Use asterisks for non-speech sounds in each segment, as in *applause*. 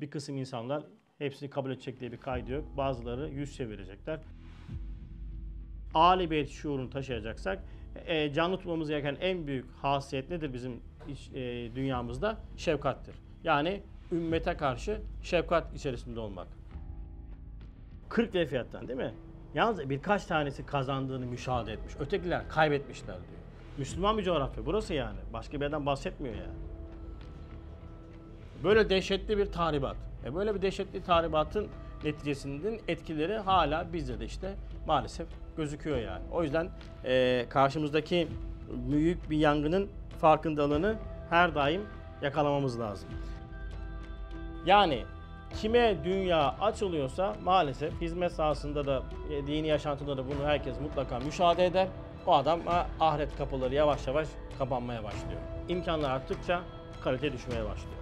Bir kısım insanlar hepsini kabul edecek diye bir kaydı yok. Bazıları yüz çevirecekler. Ali Beyt şuurunu taşıyacaksak e, canlı tutmamız gereken en büyük hasiyet nedir bizim iç, e, dünyamızda? Şefkattir. Yani ümmete karşı şefkat içerisinde olmak. 40 lira değil mi? Yalnız birkaç tanesi kazandığını müşahede etmiş. Ötekiler kaybetmişler diyor. Müslüman bir coğrafya burası yani. Başka bir yerden bahsetmiyor yani. Böyle dehşetli bir tahribat. E böyle bir dehşetli tahribatın neticesinin etkileri hala bizde de işte maalesef gözüküyor yani. O yüzden e, karşımızdaki büyük bir yangının farkındalığını her daim yakalamamız lazım. Yani kime dünya açılıyorsa maalesef hizmet sahasında da e, dini yaşantında da bunu herkes mutlaka müşahede eder. O adam ahiret kapıları yavaş yavaş kapanmaya başlıyor. İmkanlar arttıkça kalite düşmeye başlıyor.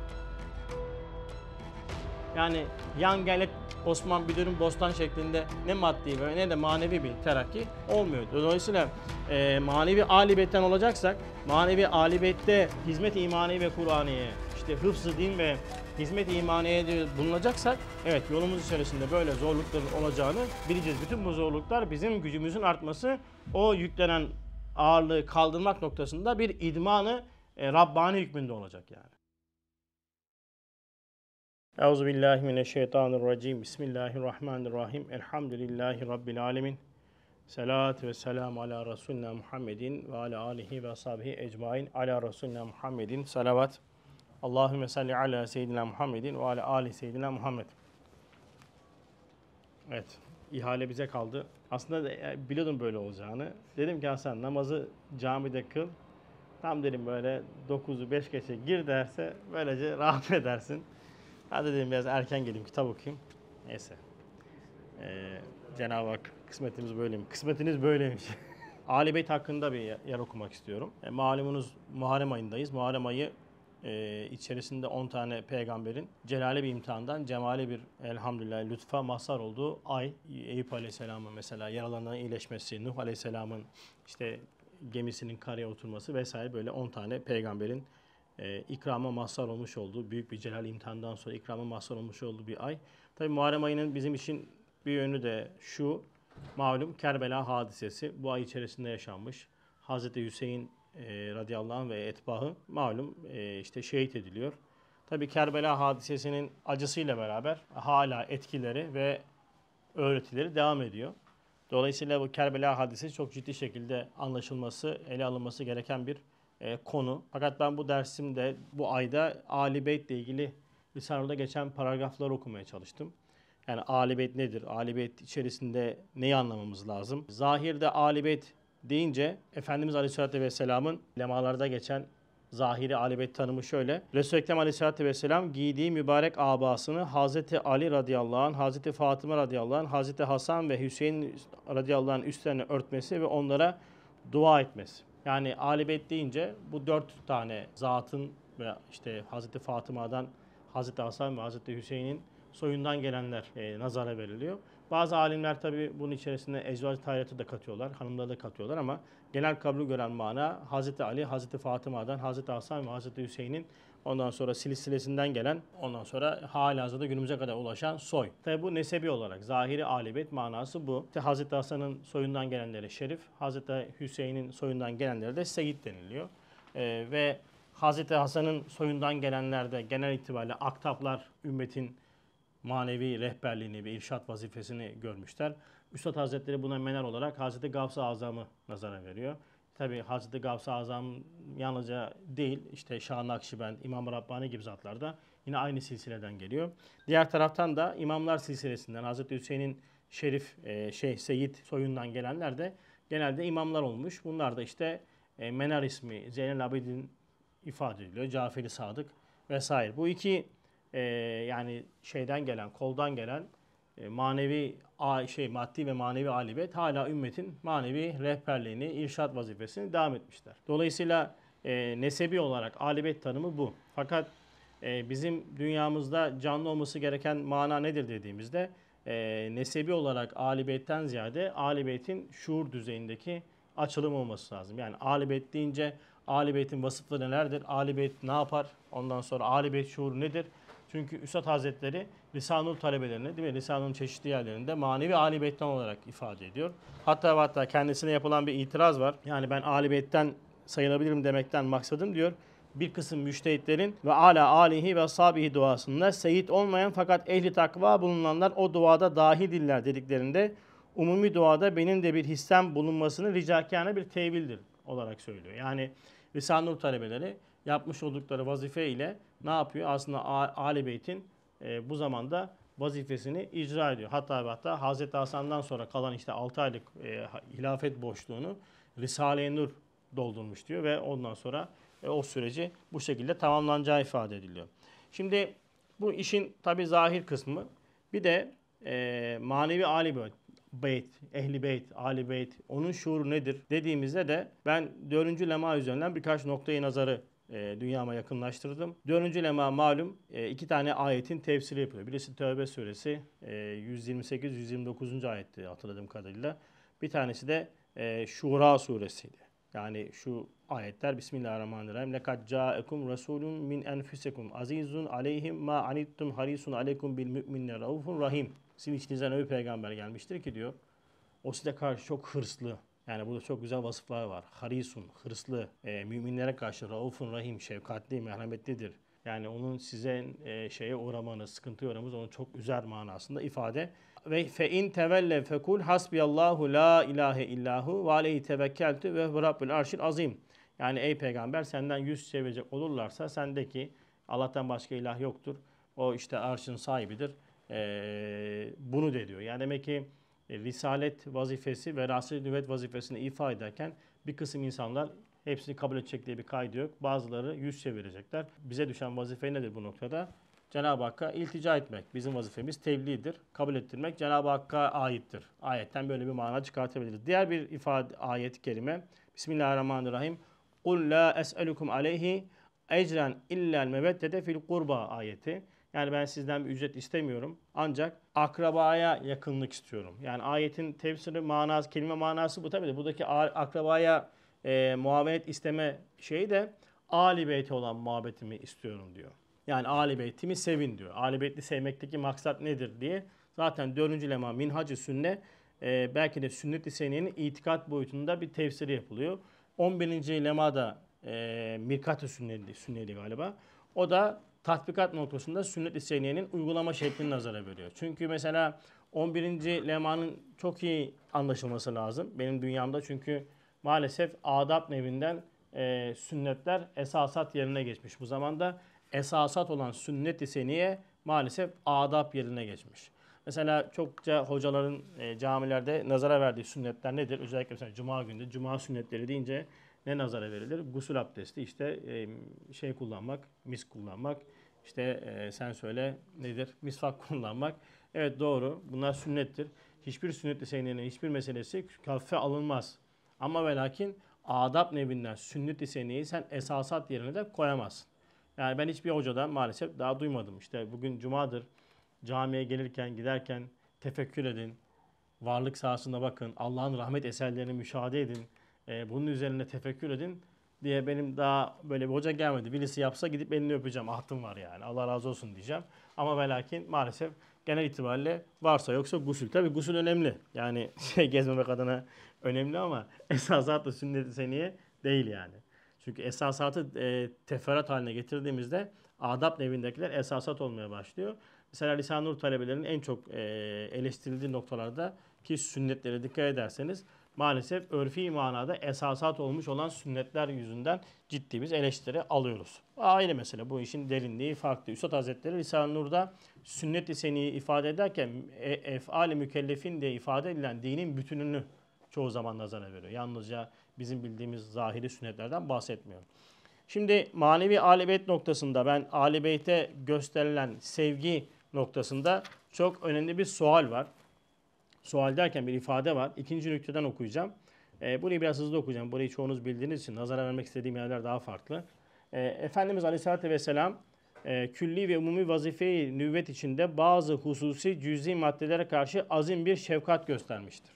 Yani yan gelet Osman Büdür'ün bostan şeklinde ne maddi ve ne de manevi bir terakki olmuyor. Dolayısıyla e, manevi alibetten olacaksak manevi alibette hizmet imani ve Kur'an'ı, işte hıfzı din ve hizmet imaniye bulunacaksak evet yolumuz içerisinde böyle zorlukların olacağını bileceğiz. Bütün bu zorluklar bizim gücümüzün artması o yüklenen ağırlığı kaldırmak noktasında bir idmanı e, Rabbani hükmünde olacak yani. Euzubillahimineşşeytanirracim. Bismillahirrahmanirrahim. Elhamdülillahi Rabbil alemin. Selat ve selam ala Resulina Muhammedin ve ala alihi ve sahbihi ecmain. Ala Resulina Muhammedin. Salavat. Allahümme salli ala seyyidina Muhammedin ve ala ali seyyidina Muhammed. Evet. İhale bize kaldı. Aslında e, biliyordum böyle olacağını. Dedim ki Hasan namazı camide kıl. Tam dedim böyle 9'u 5 geçe gir derse böylece rahat *laughs* edersin. Ha dedim biraz erken geleyim kitap okuyayım. Neyse. Ee, Cenab-ı Hak kısmetimiz böyleymiş. Kısmetiniz böyleymiş. *laughs* Ali Beyt hakkında bir yer okumak istiyorum. E, malumunuz Muharrem ayındayız. Muharrem ayı e, içerisinde 10 tane peygamberin celali bir imtihandan cemali bir elhamdülillah lütfa mazhar olduğu ay. Eyüp Aleyhisselam'ın mesela yaralanan iyileşmesi, Nuh Aleyhisselam'ın işte gemisinin karaya oturması vesaire böyle 10 tane peygamberin e, ikrama mazhar olmuş olduğu, büyük bir celal imtihandan sonra ikrama mazhar olmuş olduğu bir ay. Tabi Muharrem ayının bizim için bir yönü de şu, malum Kerbela hadisesi bu ay içerisinde yaşanmış. Hazreti Hüseyin e, radıyallahu anh ve etbahı malum e, işte şehit ediliyor. Tabi Kerbela hadisesinin acısıyla beraber hala etkileri ve öğretileri devam ediyor. Dolayısıyla bu Kerbela hadisesi çok ciddi şekilde anlaşılması, ele alınması gereken bir e, konu. Fakat ben bu dersimde bu ayda Ali Beyt'le ilgili Risale'de geçen paragrafları okumaya çalıştım. Yani Ali Beyt nedir? Ali Beyt içerisinde neyi anlamamız lazım? Zahirde Ali Beyt deyince Efendimiz Aleyhisselatü Vesselam'ın lemalarda geçen zahiri alibet tanımı şöyle. Resul-i Ekrem Aleyhisselatü Vesselam giydiği mübarek abasını Hazreti Ali radıyallahu anh, Hazreti Fatıma radıyallahu anh, Hazreti Hasan ve Hüseyin radıyallahu anh üstlerine örtmesi ve onlara dua etmesi. Yani alibet Beyt deyince bu dört tane zatın ve işte Hazreti Fatıma'dan Hazreti Hasan ve Hazreti Hüseyin'in soyundan gelenler e, nazara veriliyor. Bazı alimler tabi bunun içerisinde ezvac tahiratı da katıyorlar, hanımları da katıyorlar ama genel kabul gören mana Hazreti Ali, Hazreti Fatıma'dan, Hazreti Hasan ve Hazreti Hüseyin'in ondan sonra silsilesinden gelen, ondan sonra halihazırda günümüze kadar ulaşan soy. Tabi bu nesebi olarak zahiri alibet manası bu. İşte Hz. Hasan'ın soyundan gelenlere şerif, Hazreti Hüseyin'in soyundan gelenlere de seyit deniliyor. Ee, ve Hazreti Hasan'ın soyundan gelenlerde genel itibariyle aktaplar ümmetin manevi rehberliğini ve irşat vazifesini görmüşler. Üstad Hazretleri buna mener olarak Hazreti Gavs-ı Azam'ı nazara veriyor. Tabi Hazreti Gavs-ı Azam yalnızca değil, işte Şah Nakşibend, İmam Rabbani gibi zatlar da yine aynı silsileden geliyor. Diğer taraftan da imamlar silsilesinden Hazreti Hüseyin'in Şerif, e, Şeyh Seyit soyundan gelenler de genelde imamlar olmuş. Bunlar da işte e, Menar ismi Zeynel Abidin ifade ediliyor, Caferi Sadık vesaire. Bu iki e, yani şeyden gelen, koldan gelen e, manevi şey maddi ve manevi alibet hala ümmetin manevi rehberliğini, irşat vazifesini devam etmişler. Dolayısıyla e, nesebi olarak alibet tanımı bu. Fakat e, bizim dünyamızda canlı olması gereken mana nedir dediğimizde e, nesebi olarak alibetten ziyade alibetin şuur düzeyindeki açılım olması lazım. Yani alibet deyince alibetin vasıfları nelerdir? Alibet ne yapar? Ondan sonra alibet şuuru nedir? Çünkü Üstad Hazretleri Lisanul talebelerine değil mi? Lisanun çeşitli yerlerinde manevi Ali Beyt'ten olarak ifade ediyor. Hatta hatta kendisine yapılan bir itiraz var. Yani ben Ali Beyt'ten sayılabilirim demekten maksadım diyor bir kısım müştehitlerin ve ala alihi ve sabihi duasında seyit olmayan fakat ehli takva bulunanlar o duada dahi diller dediklerinde umumi duada benim de bir hissem bulunmasını ricakâne bir tevildir olarak söylüyor. Yani Risale-i Nur talebeleri yapmış oldukları vazife ile ne yapıyor? Aslında Ali Beyt'in e, bu zamanda vazifesini icra ediyor. Hatta ve hatta Hazreti Hasan'dan sonra kalan işte 6 aylık e, hilafet boşluğunu Risale-i Nur doldurmuş diyor ve ondan sonra e, o süreci bu şekilde tamamlanacağı ifade ediliyor. Şimdi bu işin tabi zahir kısmı bir de e, manevi Ali Beyt, beyt, ehli beyt, ali beyt, onun şuuru nedir dediğimizde de ben 4. lema üzerinden birkaç noktayı nazarı e, dünyama yakınlaştırdım. Dördüncü lema malum e, iki tane ayetin tefsiri yapıyor. Birisi Tövbe suresi e, 128-129. ayetti hatırladığım kadarıyla. Bir tanesi de e, Şura suresiydi. Yani şu ayetler Bismillahirrahmanirrahim. Lekad ca'ekum rasulun min enfusikum azizun aleyhim ma anittum harisun aleykum bil müminine raufun rahim. Sizin içinizden öyle peygamber gelmiştir ki diyor. O size karşı çok hırslı, yani burada çok güzel vasıflar var. Harisun, hırslı, e, müminlere karşı raufun rahim, şefkatli, merhametlidir. Yani onun size e, şeye uğramanız, sıkıntı uğramanız onu çok üzer manasında ifade. Ve fe in tevelle fekul hasbiyallahu la ilahe illahu ve aleyhi tevekkeltü ve rabbül arşil azim. Yani ey peygamber senden yüz çevirecek olurlarsa sendeki Allah'tan başka ilah yoktur. O işte arşın sahibidir. E, bunu de diyor. Yani demek ki e, risalet vazifesi ve rahatsız nübüvvet vazifesini ifa ederken bir kısım insanlar hepsini kabul edecek diye bir kaydı yok. Bazıları yüz çevirecekler. Bize düşen vazife nedir bu noktada? Cenab-ı Hakk'a iltica etmek. Bizim vazifemiz tebliğdir. Kabul ettirmek Cenab-ı Hakk'a aittir. Ayetten böyle bir mana çıkartabiliriz. Diğer bir ifade ayet kelime, Bismillahirrahmanirrahim. Kul la es'elukum aleyhi ecren illel meveddete fil kurba ayeti. Yani ben sizden bir ücret istemiyorum. Ancak akrabaya yakınlık istiyorum. Yani ayetin tefsiri manası, kelime manası bu tabii de buradaki akrabaya e, muhabbet isteme şeyi de Ali olan muhabbetimi istiyorum diyor. Yani Ali Beyt'imi sevin diyor. Ali sevmekteki maksat nedir diye. Zaten dördüncü lema Minhacı Sünne e, belki de Sünnet-i itikat boyutunda bir tefsiri yapılıyor. 11. lema da e, Mirkat-ı Sünneli, Sünneli galiba. O da tatbikat noktasında sünnet-i seniyenin uygulama şeklini nazara veriyor. Çünkü mesela 11. lemanın çok iyi anlaşılması lazım benim dünyamda. Çünkü maalesef adab nevinden e, sünnetler esasat yerine geçmiş. Bu zamanda esasat olan sünnet-i seniye maalesef adab yerine geçmiş. Mesela çokça hocaların e, camilerde nazara verdiği sünnetler nedir? Özellikle mesela cuma günü, cuma sünnetleri deyince ne nazara verilir? Gusül abdesti, işte e, şey kullanmak, mis kullanmak, işte e, sen söyle nedir? Misvak kullanmak. Evet doğru. Bunlar sünnettir. Hiçbir sünnet liseyninin hiçbir meselesi kafe alınmaz. Ama ve lakin adab nevinden sünnet liseyniyi sen esasat yerine de koyamazsın. Yani ben hiçbir hocadan maalesef daha duymadım. İşte bugün cumadır. Camiye gelirken giderken tefekkür edin. Varlık sahasında bakın. Allah'ın rahmet eserlerini müşahede edin. E, bunun üzerine tefekkür edin diye benim daha böyle bir hoca gelmedi. Birisi yapsa gidip elini öpeceğim. Ahtım var yani. Allah razı olsun diyeceğim. Ama ve lakin maalesef genel itibariyle varsa yoksa gusül. Tabi gusül önemli. Yani *laughs* şey gezmemek adına önemli ama *laughs* esasat da sünnet seniye değil yani. Çünkü esasatı e, teferrat haline getirdiğimizde adab nevindekiler esasat olmaya başlıyor. Mesela Lisan Nur talebelerinin en çok e, eleştirildiği noktalarda ki sünnetlere dikkat ederseniz maalesef örfi manada esasat olmuş olan sünnetler yüzünden ciddi biz eleştiri alıyoruz. Aynı mesele bu işin derinliği farklı. Üstad Hazretleri Risale-i Nur'da sünnet-i seniyi ifade ederken e, efali mükellefin diye ifade edilen dinin bütününü çoğu zaman nazara veriyor. Yalnızca bizim bildiğimiz zahiri sünnetlerden bahsetmiyorum. Şimdi manevi alibeyt noktasında ben alibeyte gösterilen sevgi noktasında çok önemli bir sual var sual derken bir ifade var. İkinci nükteden okuyacağım. E, burayı biraz hızlı okuyacağım. Burayı çoğunuz bildiğiniz için nazara vermek istediğim yerler daha farklı. E, Efendimiz Aleyhisselatü Vesselam e, külli ve umumi vazifeyi nüvvet içinde bazı hususi cüzi maddelere karşı azim bir şefkat göstermiştir.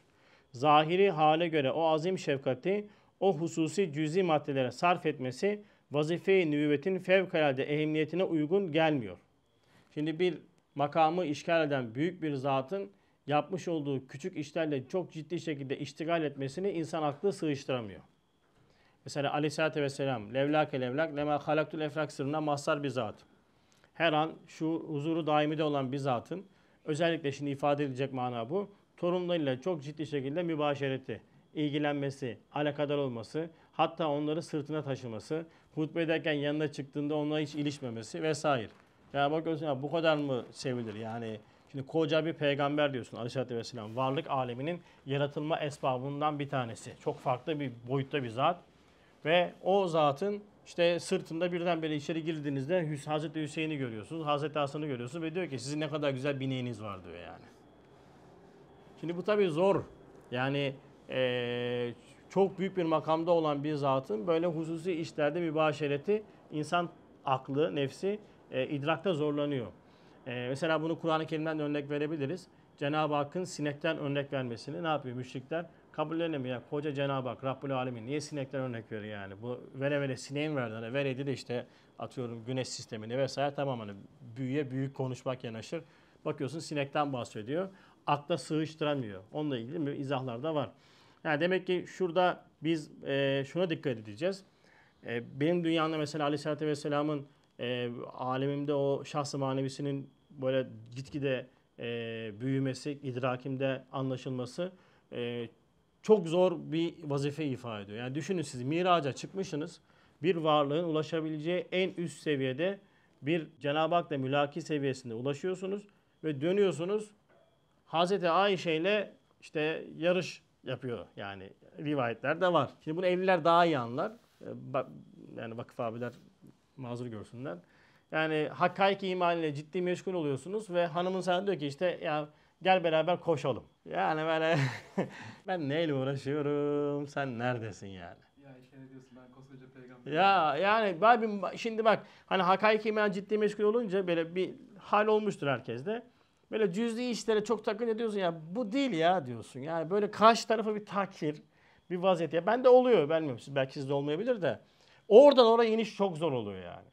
Zahiri hale göre o azim şefkati o hususi cüzi maddelere sarf etmesi vazife-i nüvvetin fevkalade ehemmiyetine uygun gelmiyor. Şimdi bir makamı işgal eden büyük bir zatın yapmış olduğu küçük işlerle çok ciddi şekilde iştigal etmesini insan aklı sığıştıramıyor. Mesela aleyhissalatü vesselam levlake levlak lema halaktul efrak sırrına mahsar bir zat. Her an şu huzuru daimide olan bir zatın özellikle şimdi ifade edilecek mana bu. Torunlarıyla çok ciddi şekilde mübaşereti, ilgilenmesi, alakadar olması, hatta onları sırtına taşıması, hutbedeyken yanına çıktığında onunla hiç ilişmemesi vesaire. Ya bakıyorsun ya bu kadar mı sevilir yani? Şimdi koca bir peygamber diyorsun Aleyhisselatü Vesselam. Varlık aleminin yaratılma esbabından bir tanesi. Çok farklı bir boyutta bir zat. Ve o zatın işte sırtında birdenbire içeri girdiğinizde Hüs Hazreti Hüseyin'i görüyorsunuz. Hazreti Hasan'ı görüyorsunuz ve diyor ki sizin ne kadar güzel bineğiniz var diyor yani. Şimdi bu tabii zor. Yani ee, çok büyük bir makamda olan bir zatın böyle hususi işlerde mübaşereti insan aklı, nefsi e, idrakta zorlanıyor. Ee, mesela bunu Kur'an-ı Kerim'den örnek verebiliriz. Cenab-ı Hakk'ın sinekten örnek vermesini ne yapıyor müşrikler? kabullenemiyor. Yani koca Cenab-ı Hak Rabbul Alemin niye sinekten örnek veriyor yani? Bu vere vere sineğin verdiğine hani vereydi de işte atıyorum güneş sistemini vesaire tamamen hani büyüye büyük konuşmak yanaşır. Bakıyorsun sinekten bahsediyor. Akla sığıştıramıyor. Onunla ilgili bir izahlar da var. Yani demek ki şurada biz e, şuna dikkat edeceğiz. E, benim dünyamda mesela Aleyhisselatü Vesselam'ın e, alemimde o şahsı manevisinin böyle gitgide e, büyümesi, idrakimde anlaşılması e, çok zor bir vazife ifade ediyor. Yani düşünün siz miraca çıkmışsınız. Bir varlığın ulaşabileceği en üst seviyede bir Cenab-ı Hak'la mülaki seviyesinde ulaşıyorsunuz ve dönüyorsunuz Hazreti Ayşe ile işte yarış yapıyor yani rivayetler de var. Şimdi bunu evliler daha iyi anlar. E, yani vakıf abiler mazur görsünler. Yani hakkaik imanıyla ciddi meşgul oluyorsunuz ve hanımın sana diyor ki işte ya gel beraber koşalım. Yani böyle *laughs* ben neyle uğraşıyorum sen neredesin yani. Ya işte ne diyorsun ben koskoca peygamber. Ya yani abi şimdi bak hani hakkaik iman ciddi meşgul olunca böyle bir hal olmuştur herkeste. Böyle cüzdi işlere çok takınca ediyorsun ya bu değil ya diyorsun. Yani böyle karşı tarafa bir takir, bir vaziyet. Ya bende oluyor bilmiyorum siz belki sizde olmayabilir de. Oradan oraya iniş çok zor oluyor yani.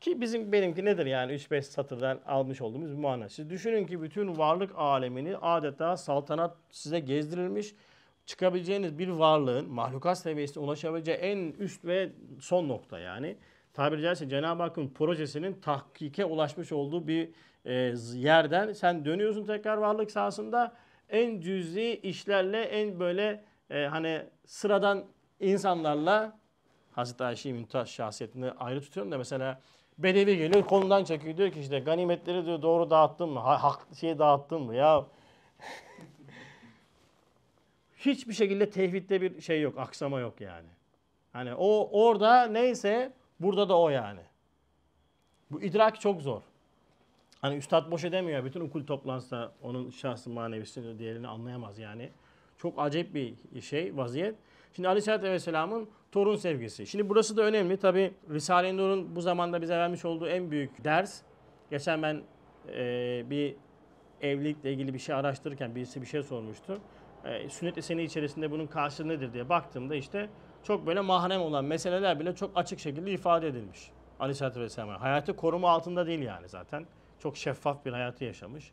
Ki bizim benimki nedir yani 3-5 satırdan almış olduğumuz bir mana. Siz düşünün ki bütün varlık alemini adeta saltanat size gezdirilmiş. Çıkabileceğiniz bir varlığın mahlukat seviyesine ulaşabileceği en üst ve son nokta yani. Tabiri caizse Cenab-ı Hakk'ın projesinin tahkike ulaşmış olduğu bir e, yerden sen dönüyorsun tekrar varlık sahasında en cüzi işlerle en böyle e, hani sıradan insanlarla Hazreti Ayşe'yi mümtaz şahsiyetini ayrı tutuyorum da mesela Bedevi geliyor konudan çekiyor diyor ki işte ganimetleri diyor doğru dağıttın mı? Ha, hak şey dağıttın mı? Ya *laughs* hiçbir şekilde tevhidde bir şey yok, aksama yok yani. Hani o orada neyse burada da o yani. Bu idrak çok zor. Hani üstad boş edemiyor. Bütün okul toplantısında onun şahsı manevisini, diğerini anlayamaz yani. Çok acayip bir şey, vaziyet. Şimdi Aleyhisselatü Vesselam'ın torun sevgisi. Şimdi burası da önemli. Tabi Risale-i Nur'un bu zamanda bize vermiş olduğu en büyük ders. Geçen ben e, bir evlilikle ilgili bir şey araştırırken birisi bir şey sormuştu. E, sünnet eseni içerisinde bunun karşılığı nedir diye baktığımda işte çok böyle mahrem olan meseleler bile çok açık şekilde ifade edilmiş. Aleyhisselatü Vesselam'a. Hayatı koruma altında değil yani zaten. Çok şeffaf bir hayatı yaşamış.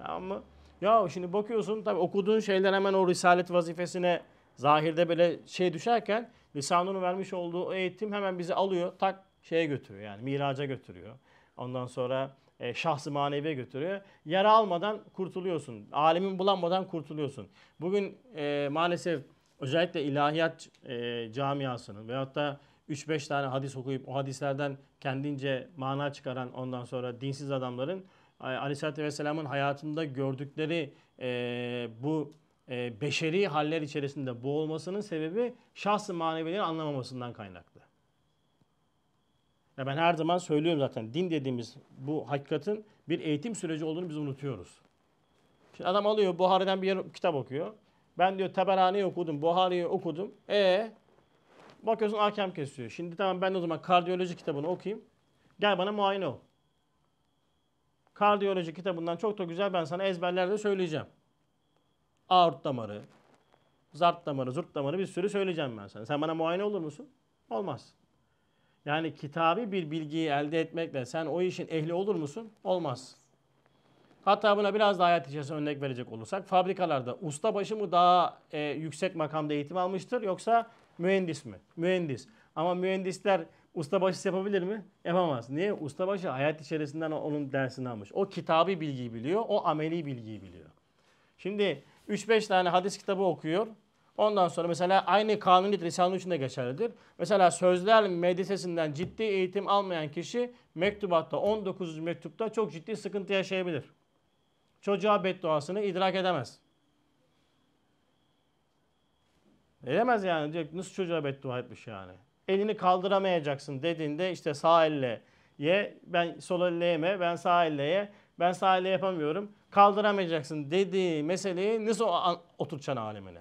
Ama ya şimdi bakıyorsun tabii okuduğun şeyler hemen o risalet vazifesine Zahirde böyle şey düşerken lisanın vermiş olduğu eğitim hemen bizi alıyor tak şeye götürüyor yani miraca götürüyor. Ondan sonra e, şahsı maneviye götürüyor. Yara almadan kurtuluyorsun. Alemin bulanmadan kurtuluyorsun. Bugün e, maalesef özellikle ilahiyat e, camiasının veyahut da 3-5 tane hadis okuyup o hadislerden kendince mana çıkaran ondan sonra dinsiz adamların Aleyhisselatü Vesselam'ın hayatında gördükleri e, bu e, beşeri haller içerisinde boğulmasının sebebi şahsı manevileri anlamamasından kaynaklı. Ya ben her zaman söylüyorum zaten din dediğimiz bu hakikatin bir eğitim süreci olduğunu biz unutuyoruz. Şimdi adam alıyor Buhari'den bir kitap okuyor. Ben diyor Taberani'yi okudum, Buhari'yi okudum. E bakıyorsun ahkam kesiyor. Şimdi tamam ben o zaman kardiyoloji kitabını okuyayım. Gel bana muayene ol. Kardiyoloji kitabından çok da güzel ben sana ezberlerde söyleyeceğim. Aort damarı, zart damarı, zurt damarı bir sürü söyleyeceğim ben sana. Sen bana muayene olur musun? Olmaz. Yani kitabi bir bilgiyi elde etmekle sen o işin ehli olur musun? Olmaz. Hatta buna biraz daha hayat içerisinde örnek verecek olursak fabrikalarda ustabaşı mı daha e, yüksek makamda eğitim almıştır yoksa mühendis mi? Mühendis. Ama mühendisler ustabaşı yapabilir mi? Yapamaz. Niye? Ustabaşı hayat içerisinden onun dersini almış. O kitabi bilgiyi biliyor, o ameli bilgiyi biliyor. Şimdi 3-5 tane hadis kitabı okuyor. Ondan sonra mesela aynı kanuni Risale için de geçerlidir. Mesela Sözler Medresesinden ciddi eğitim almayan kişi mektubatta 19. mektupta çok ciddi sıkıntı yaşayabilir. Çocuğa bedduasını idrak edemez. Edemez yani. Diyor, nasıl çocuğa beddua etmiş yani. Elini kaldıramayacaksın dediğinde işte sağ elle ye, ben sol elle yeme, ben sağ elle ye, ben sağ elle yapamıyorum kaldıramayacaksın dediği meseleyi nasıl oturtacaksın alemine?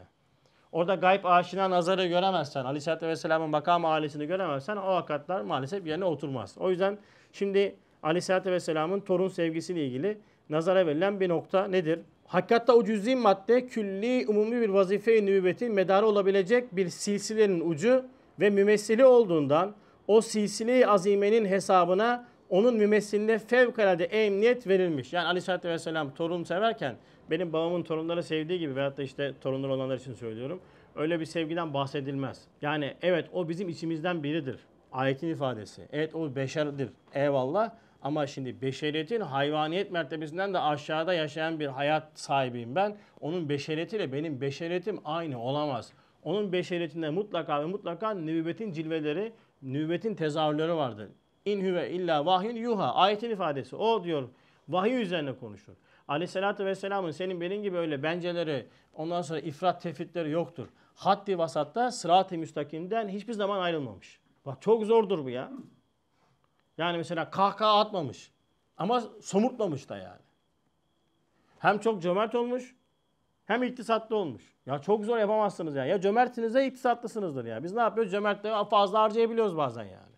Orada gayb aşina nazarı göremezsen, Aleyhisselatü Vesselam'ın makam ailesini göremezsen o hakikatler maalesef yerine oturmaz. O yüzden şimdi Aleyhisselatü Vesselam'ın torun sevgisiyle ilgili nazara verilen bir nokta nedir? Hakikatta o cüz'i madde külli umumi bir vazife-i nübüvvetin medarı olabilecek bir silsilenin ucu ve mümessili olduğundan o silsile-i azimenin hesabına onun mümessiline fevkalade emniyet verilmiş. Yani Aleyhisselatü Vesselam torun severken benim babamın torunları sevdiği gibi veyahut da işte torunları olanlar için söylüyorum. Öyle bir sevgiden bahsedilmez. Yani evet o bizim içimizden biridir. Ayetin ifadesi. Evet o beşerdir. Eyvallah. Ama şimdi beşeriyetin hayvaniyet mertebesinden de aşağıda yaşayan bir hayat sahibiyim ben. Onun beşeriyetiyle benim beşeriyetim aynı olamaz. Onun beşeriyetinde mutlaka ve mutlaka nübüvvetin cilveleri, nübüvvetin tezahürleri vardır. İn huve illa vahyun yuha. Ayetin ifadesi. O diyor vahiy üzerine konuşur. Aleyhissalatü vesselamın senin benim gibi öyle benceleri, ondan sonra ifrat tefitleri yoktur. Haddi vasatta sırat-ı müstakimden hiçbir zaman ayrılmamış. Bak çok zordur bu ya. Yani mesela kahkaha atmamış. Ama somurtmamış da yani. Hem çok cömert olmuş hem iktisatlı olmuş. Ya çok zor yapamazsınız ya. Ya cömertsiniz ya iktisatlısınızdır ya. Biz ne yapıyoruz? Cömertleri fazla harcayabiliyoruz bazen yani.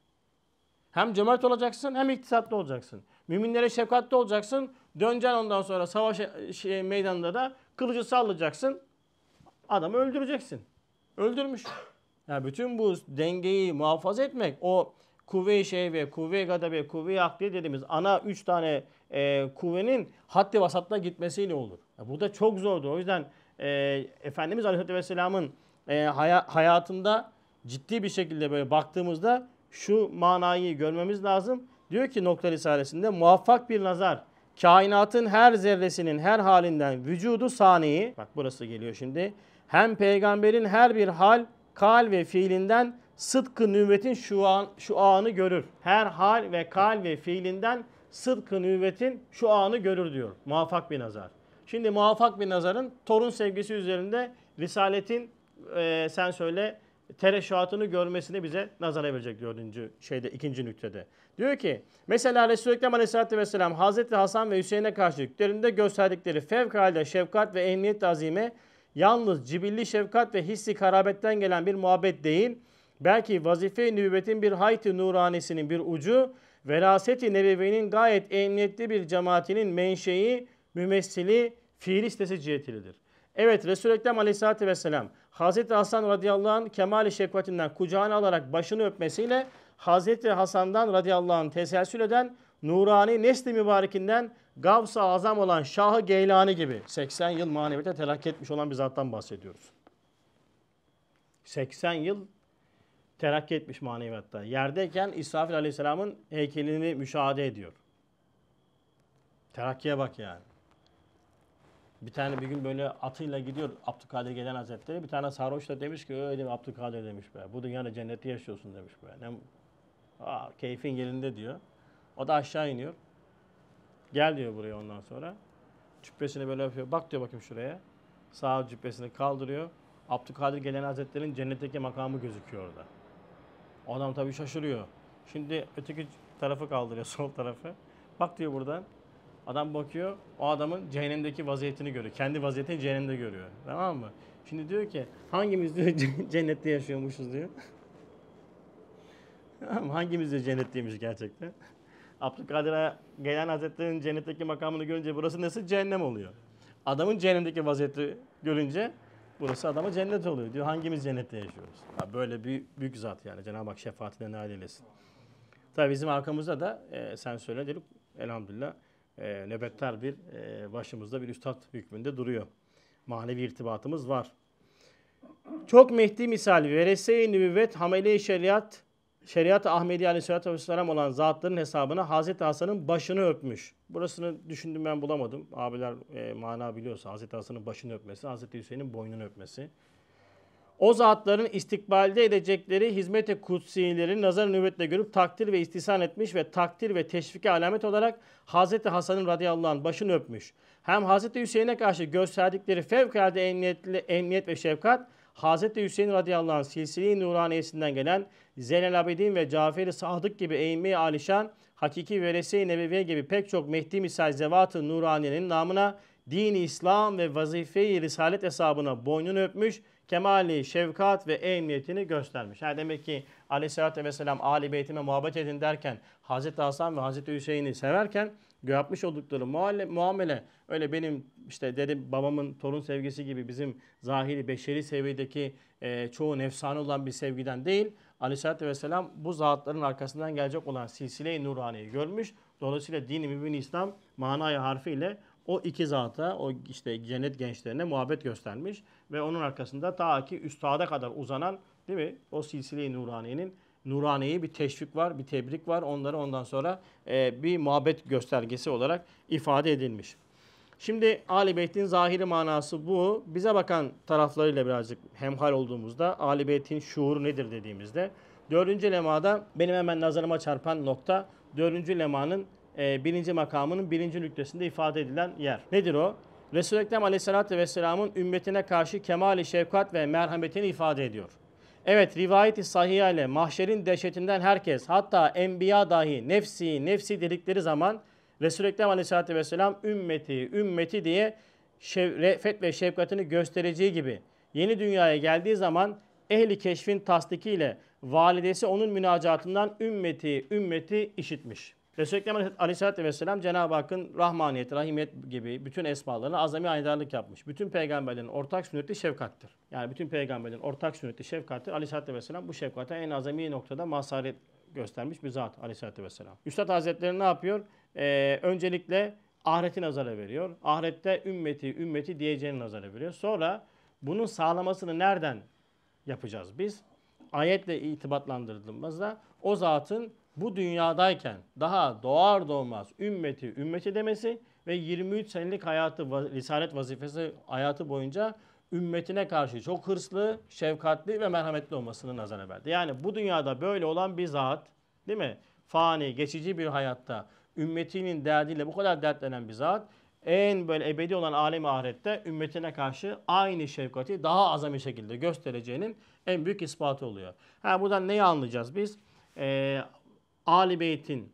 Hem cömert olacaksın hem iktisatlı olacaksın. Müminlere şefkatli olacaksın. Döneceksin ondan sonra savaş şey, meydanında da kılıcı sallayacaksın. Adamı öldüreceksin. Öldürmüş. Yani bütün bu dengeyi muhafaza etmek o kuvve-i şehve, kuvve-i gadabe, kuvve-i akliye dediğimiz ana üç tane e, kuvvenin haddi vasatına gitmesiyle olur. Yani bu da çok zordu. O yüzden e, Efendimiz Aleyhisselatü Vesselam'ın e, hayatında ciddi bir şekilde böyle baktığımızda şu manayı görmemiz lazım. Diyor ki nokta risalesinde muvaffak bir nazar kainatın her zerresinin her halinden vücudu saniyi bak burası geliyor şimdi hem peygamberin her bir hal kal ve fiilinden sıdkı nüvvetin şu an şu anı görür. Her hal ve kal ve fiilinden sıdkı nüvvetin şu anı görür diyor. Muvaffak bir nazar. Şimdi muvaffak bir nazarın torun sevgisi üzerinde risaletin e, sen söyle tereşatını görmesini bize nazar verecek dördüncü şeyde, ikinci nüktede. Diyor ki, mesela Resulü Ekrem Aleyhisselatü Vesselam Hazreti Hasan ve Hüseyin'e karşı yüklerinde gösterdikleri fevkalade şefkat ve emniyet azime yalnız cibilli şefkat ve hissi karabetten gelen bir muhabbet değil, belki vazife-i nübüvvetin bir hayti nuranesinin bir ucu, veraseti nebevinin gayet emniyetli bir cemaatinin menşei, mümessili, fiili sitesi cihetilidir. Evet resul Ekrem Aleyhisselatü Vesselam Hazreti Hasan radıyallahu anh kemali şefkatinden kucağına alarak başını öpmesiyle Hazreti Hasan'dan radıyallahu anh teselsül eden nurani nesli mübarekinden gavsa Azam olan Şahı Geylani gibi 80 yıl maneviyete telakki etmiş olan bir zattan bahsediyoruz. 80 yıl terakki etmiş maneviyatta. Yerdeyken İsrafil Aleyhisselam'ın heykelini müşahede ediyor. Terakkiye bak yani. Bir tane bir gün böyle atıyla gidiyor Abdülkadir Gelen Hazretleri. Bir tane sarhoş da demiş ki öyle mi Abdülkadir demiş be. Bu dünyada cennette yaşıyorsun demiş be. Ne, aa, keyfin yerinde diyor. O da aşağı iniyor. Gel diyor buraya ondan sonra. Cübbesini böyle yapıyor. Bak diyor bakayım şuraya. Sağ cübbesini kaldırıyor. Abdülkadir Gelen Hazretleri'nin cennetteki makamı gözüküyor orada. O adam tabii şaşırıyor. Şimdi öteki tarafı kaldırıyor *laughs* sol tarafı. Bak diyor buradan. Adam bakıyor o adamın cehennemdeki vaziyetini görüyor. Kendi vaziyetini cehennemde görüyor. Tamam mı? Şimdi diyor ki hangimiz diyor *laughs* cennette yaşıyormuşuz diyor. *laughs* hangimiz diyor cennetteymiş gerçekten. *laughs* Abdülkadir Gelen Hazretleri'nin cennetteki makamını görünce burası nasıl cehennem oluyor. Adamın cehennemdeki vaziyeti görünce burası adama cennet oluyor diyor. Hangimiz cennette yaşıyoruz? Ya böyle bir büyük zat yani Cenab-ı Hak şefaatine nail eylesin. Tabii bizim arkamızda da e, sen söyle dedik elhamdülillah e, nöbettar bir e, başımızda bir üstad hükmünde duruyor. Manevi irtibatımız var. Çok Mehdi misali verese-i nübüvvet hamele-i şeriat şeriat-ı Ahmedi aleyhissalatü vesselam olan zatların hesabına Hazreti Hasan'ın başını öpmüş. Burasını düşündüm ben bulamadım. Abiler e, mana biliyorsa Hazreti Hasan'ın başını öpmesi, Hazreti Hüseyin'in boynunu öpmesi o zatların istikbalde edecekleri hizmete kutsileri nazar nübetle görüp takdir ve istisan etmiş ve takdir ve teşvike alamet olarak Hazreti Hasan'ın radıyallahu anh başını öpmüş. Hem Hazreti Hüseyin'e karşı gösterdikleri fevkalade emniyetli, emniyet ve şefkat Hazreti Hüseyin radıyallahu anh silsili nuraniyesinden gelen Zeynel Abidin ve Cafer-i Sadık gibi eğilmeyi alişan hakiki verese-i nebeviye gibi pek çok mehdi misal zevat-ı nuraniyenin namına din-i İslam ve vazife-i risalet hesabına boynunu öpmüş kemali, şefkat ve emniyetini göstermiş. Yani demek ki aleyhissalatü vesselam Ali Beytime muhabbet edin derken Hazreti Hasan ve Hazreti Hüseyin'i severken yapmış oldukları muale, muamele öyle benim işte dedim babamın torun sevgisi gibi bizim zahiri beşeri seviyedeki e, çoğu nefsane olan bir sevgiden değil. Aleyhisselatü Vesselam bu zatların arkasından gelecek olan silsile-i nuraniyi görmüş. Dolayısıyla din-i mübin İslam manaya harfiyle o iki zata, o işte cennet gençlerine muhabbet göstermiş ve onun arkasında ta ki üstada kadar uzanan değil mi? O silsile-i nuraniyenin nuraniyi bir teşvik var, bir tebrik var. Onları ondan sonra e, bir muhabbet göstergesi olarak ifade edilmiş. Şimdi Ali Beyt'in zahiri manası bu. Bize bakan taraflarıyla birazcık hemhal olduğumuzda Ali Beyt'in şuuru nedir dediğimizde dördüncü lemada benim hemen nazarıma çarpan nokta dördüncü lemanın e, birinci makamının birinci nüktesinde ifade edilen yer. Nedir o? Resul-i Ekrem aleyhissalatü vesselamın ümmetine karşı kemali şefkat ve merhametini ifade ediyor. Evet rivayeti i ile mahşerin dehşetinden herkes hatta enbiya dahi nefsi nefsi dedikleri zaman Resul-i Ekrem aleyhissalatü vesselam ümmeti ümmeti diye şev, refet ve şefkatini göstereceği gibi yeni dünyaya geldiği zaman ehli keşfin tasdikiyle validesi onun münacatından ümmeti ümmeti işitmiş. Resul-i Ekrem Aleyhisselatü Vesselam Cenab-ı Hakk'ın rahmaniyet, rahimiyet gibi bütün esmalarını azami aydarlık yapmış. Bütün peygamberlerin ortak sünneti şefkattir. Yani bütün peygamberlerin ortak sünneti şefkattir. Aleyhisselatü Vesselam bu şefkate en azami noktada masaret göstermiş bir zat Aleyhisselatü Vesselam. Üstad Hazretleri ne yapıyor? Ee, öncelikle ahireti nazara veriyor. Ahirette ümmeti, ümmeti diyeceğini nazara veriyor. Sonra bunun sağlamasını nereden yapacağız biz? Ayetle itibatlandırdığımızda o zatın bu dünyadayken daha doğar doğmaz ümmeti ümmeti demesi ve 23 senelik hayatı risalet vazifesi hayatı boyunca ümmetine karşı çok hırslı, şefkatli ve merhametli olmasını nazara verdi. Yani bu dünyada böyle olan bir zat değil mi? Fani, geçici bir hayatta ümmetinin derdiyle bu kadar dertlenen bir zat en böyle ebedi olan alem ahirette ümmetine karşı aynı şefkati daha azami şekilde göstereceğinin en büyük ispatı oluyor. Ha buradan neyi anlayacağız biz? Ee, Ali Beyt'in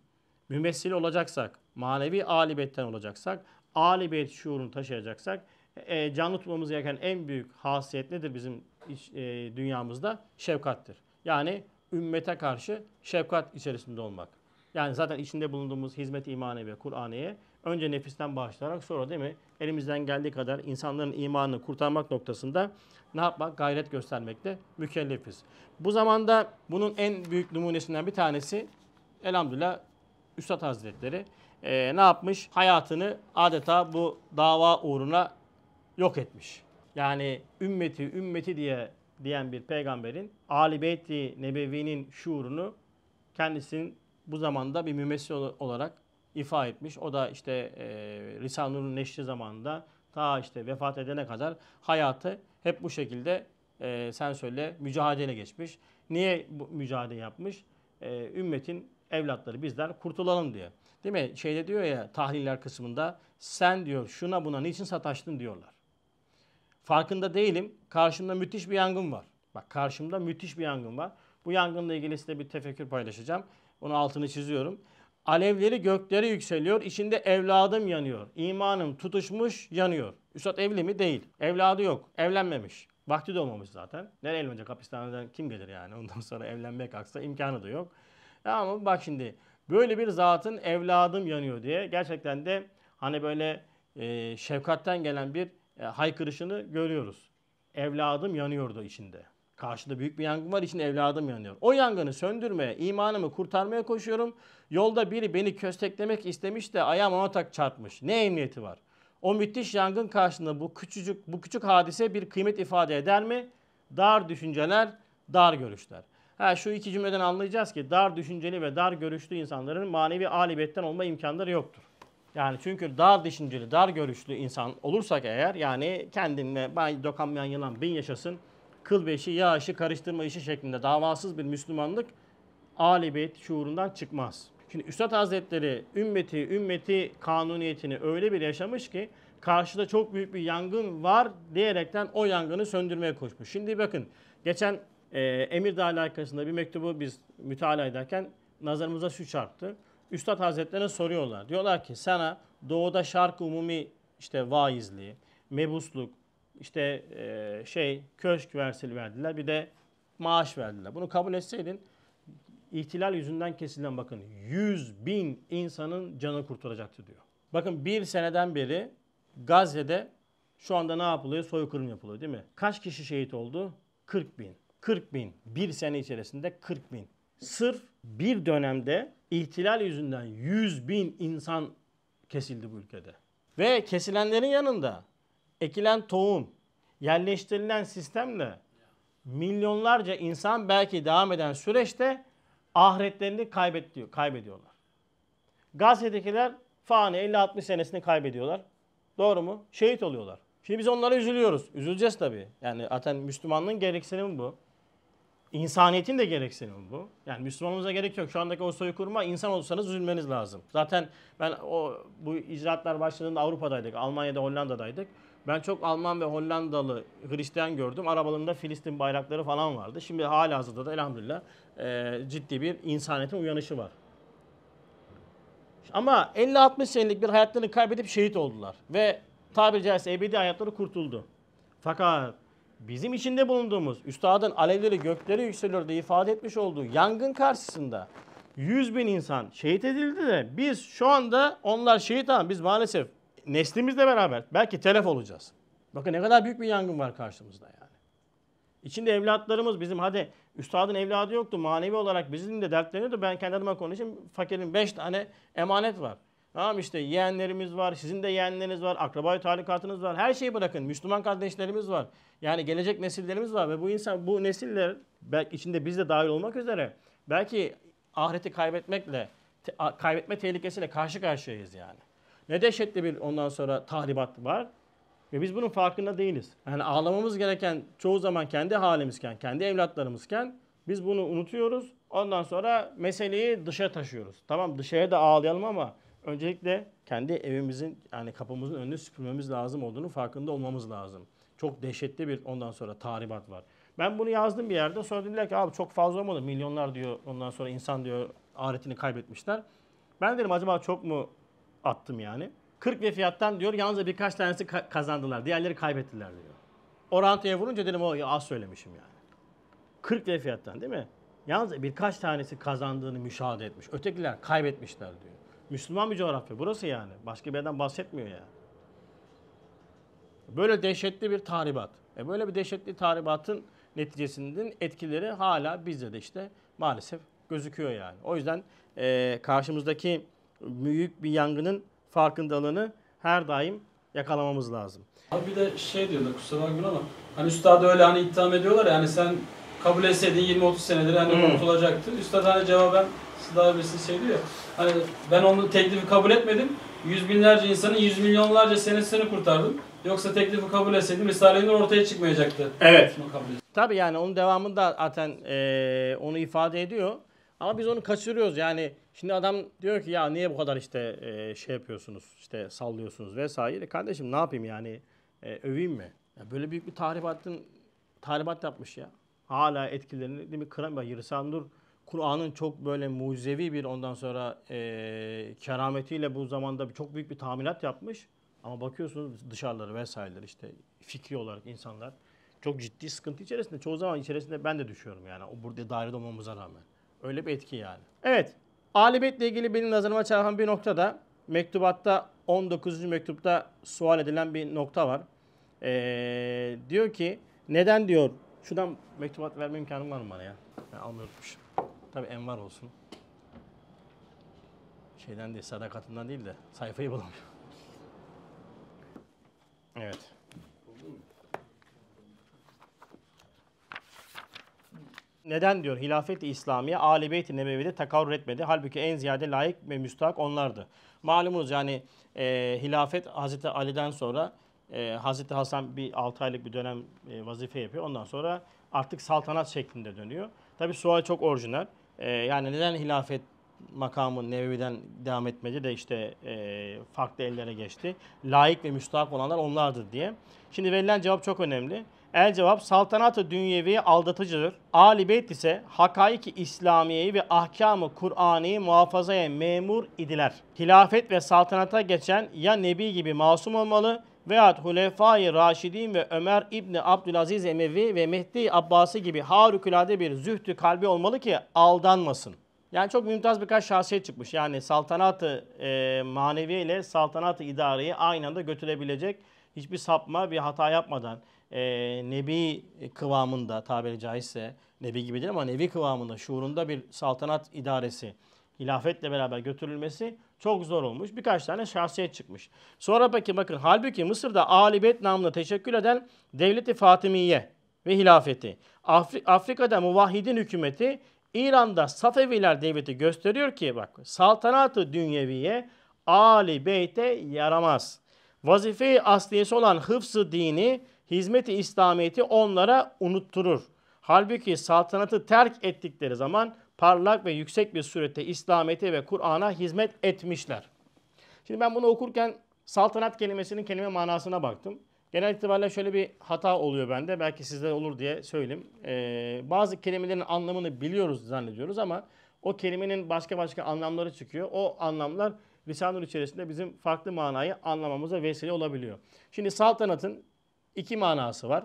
mümessili olacaksak, manevi Ali Beyt'ten olacaksak, Ali Beyt şuurunu taşıyacaksak e, canlı tutmamız gereken en büyük hasiyet nedir bizim iç, e, dünyamızda? Şefkattir. Yani ümmete karşı şefkat içerisinde olmak. Yani zaten içinde bulunduğumuz hizmet imanı ve Kur'an'ı önce nefisten bağışlayarak sonra değil mi elimizden geldiği kadar insanların imanını kurtarmak noktasında ne yapmak gayret göstermekte mükellefiz. Bu zamanda bunun en büyük numunesinden bir tanesi elhamdülillah Üstad Hazretleri e, ne yapmış? Hayatını adeta bu dava uğruna yok etmiş. Yani ümmeti, ümmeti diye diyen bir peygamberin Ali Beyti i Nebevi'nin şuurunu kendisinin bu zamanda bir mümessil olarak ifa etmiş. O da işte e, Risale-i neşri zamanında ta işte vefat edene kadar hayatı hep bu şekilde e, sen söyle mücadele geçmiş. Niye bu mücadele yapmış? E, ümmetin evlatları bizler kurtulalım diye. Değil mi? Şeyde diyor ya tahliller kısmında sen diyor şuna buna niçin sataştın diyorlar. Farkında değilim. Karşımda müthiş bir yangın var. Bak karşımda müthiş bir yangın var. Bu yangınla ilgili size bir tefekkür paylaşacağım. Onun altını çiziyorum. Alevleri göklere yükseliyor. İçinde evladım yanıyor. İmanım tutuşmuş yanıyor. Üstad evli mi? Değil. Evladı yok. Evlenmemiş. Vakti de olmamış zaten. Nereye evlenecek? Hapishaneden kim gelir yani? Ondan sonra evlenmek aksa imkanı da yok. Tamam mı? Bak şimdi böyle bir zatın evladım yanıyor diye gerçekten de hani böyle e, şefkatten gelen bir e, haykırışını görüyoruz. Evladım yanıyordu içinde. Karşıda büyük bir yangın var için evladım yanıyor. O yangını söndürmeye, imanımı kurtarmaya koşuyorum. Yolda biri beni kösteklemek istemiş de ayağım ona tak çarpmış. Ne emniyeti var? O müthiş yangın karşısında bu küçücük bu küçük hadise bir kıymet ifade eder mi? Dar düşünceler, dar görüşler. Ha, şu iki cümleden anlayacağız ki dar düşünceli ve dar görüşlü insanların manevi alibetten olma imkanları yoktur. Yani çünkü dar düşünceli, dar görüşlü insan olursak eğer yani kendinle ben dokanmayan yılan bin yaşasın, kıl beşi, yağışı karıştırma işi şeklinde davasız bir Müslümanlık alibet şuurundan çıkmaz. Şimdi Üstad Hazretleri ümmeti, ümmeti kanuniyetini öyle bir yaşamış ki karşıda çok büyük bir yangın var diyerekten o yangını söndürmeye koşmuş. Şimdi bakın geçen e, Emir Dağlı arkasında bir mektubu biz mütalaa ederken nazarımıza şu çarptı. Üstad Hazretlerine soruyorlar. Diyorlar ki sana doğuda şarkı umumi işte vaizliği, mebusluk, işte e, şey köşk versil verdiler. Bir de maaş verdiler. Bunu kabul etseydin ihtilal yüzünden kesilen bakın 100 bin insanın canı kurtulacaktı diyor. Bakın bir seneden beri Gazze'de şu anda ne yapılıyor? Soykırım yapılıyor değil mi? Kaç kişi şehit oldu? 40 bin. 40 bin. Bir sene içerisinde 40 bin. Sırf bir dönemde ihtilal yüzünden 100 bin insan kesildi bu ülkede. Ve kesilenlerin yanında ekilen tohum, yerleştirilen sistemle milyonlarca insan belki devam eden süreçte ahiretlerini kaybediyor, kaybediyorlar. Gazze'dekiler fani 50-60 senesini kaybediyorlar. Doğru mu? Şehit oluyorlar. Şimdi biz onlara üzülüyoruz. Üzüleceğiz tabii. Yani zaten Müslümanlığın gereksinimi bu. İnsaniyetin de gereksinimi bu. Yani Müslümanımıza gerek yok. Şu andaki o soykurma insan olsanız üzülmeniz lazım. Zaten ben o bu icraatlar başladığında Avrupa'daydık. Almanya'da, Hollanda'daydık. Ben çok Alman ve Hollandalı Hristiyan gördüm. Arabalarında Filistin bayrakları falan vardı. Şimdi hala hazırda da elhamdülillah e, ciddi bir insaniyetin uyanışı var. Ama 50-60 senelik bir hayatlarını kaybedip şehit oldular. Ve tabiri caizse ebedi hayatları kurtuldu. Fakat bizim içinde bulunduğumuz üstadın alevleri gökleri yükselirde ifade etmiş olduğu yangın karşısında 100 bin insan şehit edildi de biz şu anda onlar şehit ama biz maalesef neslimizle beraber belki telef olacağız. Bakın ne kadar büyük bir yangın var karşımızda yani. İçinde evlatlarımız bizim hadi üstadın evladı yoktu manevi olarak bizim de dertleniyordu. Ben kendi adıma konuşayım fakirin 5 tane emanet var. Tamam işte yeğenlerimiz var, sizin de yeğenleriniz var, akrabayı talikatınız var. Her şeyi bırakın. Müslüman kardeşlerimiz var. Yani gelecek nesillerimiz var ve bu insan bu nesiller belki içinde biz de dahil olmak üzere belki ahireti kaybetmekle te, kaybetme tehlikesiyle karşı karşıyayız yani. Ne dehşetli bir ondan sonra tahribat var ve biz bunun farkında değiliz. Yani ağlamamız gereken çoğu zaman kendi halimizken, kendi evlatlarımızken biz bunu unutuyoruz. Ondan sonra meseleyi dışa taşıyoruz. Tamam dışarıya da ağlayalım ama öncelikle kendi evimizin yani kapımızın önünü süpürmemiz lazım olduğunu farkında olmamız lazım. Çok dehşetli bir ondan sonra tahribat var. Ben bunu yazdım bir yerde. Sonra dediler ki abi çok fazla olmadı. Milyonlar diyor ondan sonra insan diyor ahiretini kaybetmişler. Ben dedim acaba çok mu attım yani? 40 fiyattan diyor yalnız birkaç tanesi ka- kazandılar. Diğerleri kaybettiler diyor. Orantıya vurunca dedim o ya az söylemişim yani. 40 fiyattan, değil mi? Yalnız birkaç tanesi kazandığını müşahede etmiş. Ötekiler kaybetmişler diyor. Müslüman bir coğrafya burası yani. Başka bir yerden bahsetmiyor yani. Böyle dehşetli bir tahribat. E böyle bir dehşetli tahribatın neticesinin etkileri hala bizde de işte maalesef gözüküyor yani. O yüzden e, karşımızdaki büyük bir yangının farkındalığını her daim yakalamamız lazım. Abi bir de şey diyorlar kusura bakmayın ama hani üstadı öyle hani itham ediyorlar ya hani sen kabul etseydin 20-30 senedir hani hmm. unutulacaktı. Üstad hani cevaben siz daha öncesi şey diyor hani ben onun teklifi kabul etmedim. Yüz binlerce insanın yüz milyonlarca senesini kurtardım. Yoksa teklifi kabul etseydim Risale-i ortaya çıkmayacaktı. Evet. Tabii yani onun devamında zaten e, onu ifade ediyor. Ama biz onu kaçırıyoruz yani. Şimdi adam diyor ki ya niye bu kadar işte e, şey yapıyorsunuz, işte sallıyorsunuz vesaire. Kardeşim ne yapayım yani e, öveyim mi? Ya böyle büyük bir tahribatın tahribat yapmış ya. Hala etkilerini değil mi kıramıyor. risale Kur'an'ın çok böyle mucizevi bir ondan sonra e, kerametiyle bu zamanda çok büyük bir tamirat yapmış. Ama bakıyorsunuz dışarıları vesaireler işte fikri olarak insanlar çok ciddi sıkıntı içerisinde. Çoğu zaman içerisinde ben de düşüyorum yani. O burada dairede olmamıza rağmen. Öyle bir etki yani. Evet. Alibetle ilgili benim nazarıma çarpan bir nokta da mektubatta 19. mektupta sual edilen bir nokta var. Ee, diyor ki neden diyor şuradan mektubat verme imkanım var mı bana ya? Ben almıyormuş. Tabii var olsun. Şeyden değil, sadakatinden değil de sayfayı bulamıyorum. Evet. Neden diyor Hilafet-i İslamiye Ali Beyt-i Nebevi'de takarrur etmedi? Halbuki en ziyade layık ve müstahak onlardı. Malumunuz yani e, hilafet Hazreti Ali'den sonra e, Hazreti Hasan bir 6 aylık bir dönem e, vazife yapıyor. Ondan sonra artık saltanat şeklinde dönüyor. Tabi sual çok orijinal. E, yani neden hilafet makamı Nebevi'den devam etmedi de işte e, farklı ellere geçti. Laik ve müstahak olanlar onlardır diye. Şimdi verilen cevap çok önemli. El cevap saltanatı dünyevi aldatıcıdır. Ali Beyt ise hakaiki İslamiyeyi ve ahkamı Kur'an'ı muhafazaya memur idiler. Hilafet ve saltanata geçen ya Nebi gibi masum olmalı veyahut Hulefai Raşidin ve Ömer İbni Abdülaziz Emevi ve Mehdi Abbasi gibi harikulade bir zühtü kalbi olmalı ki aldanmasın. Yani çok mümtaz birkaç şahsiyet çıkmış. Yani saltanatı e, maneviye ile saltanatı idareyi aynı anda götürebilecek hiçbir sapma bir hata yapmadan e, nebi kıvamında tabiri caizse nebi gibi değil ama nebi kıvamında şuurunda bir saltanat idaresi hilafetle beraber götürülmesi çok zor olmuş. Birkaç tane şahsiyet çıkmış. Sonra peki bakın halbuki Mısır'da alibet namına teşekkül eden Devleti Fatimiye ve hilafeti, Afri- Afrika'da muvahhidin hükümeti İran'da Safeviler devleti gösteriyor ki bak saltanatı dünyeviye Ali Beyt'e yaramaz. Vazife-i asliyesi olan hıfzı dini, hizmeti İslamiyet'i onlara unutturur. Halbuki saltanatı terk ettikleri zaman parlak ve yüksek bir surette İslamiyet'e ve Kur'an'a hizmet etmişler. Şimdi ben bunu okurken saltanat kelimesinin kelime manasına baktım. Genel itibariyle şöyle bir hata oluyor bende. Belki sizde olur diye söyleyeyim. Ee, bazı kelimelerin anlamını biliyoruz zannediyoruz ama o kelimenin başka başka anlamları çıkıyor. O anlamlar lisanur içerisinde bizim farklı manayı anlamamıza vesile olabiliyor. Şimdi saltanatın iki manası var.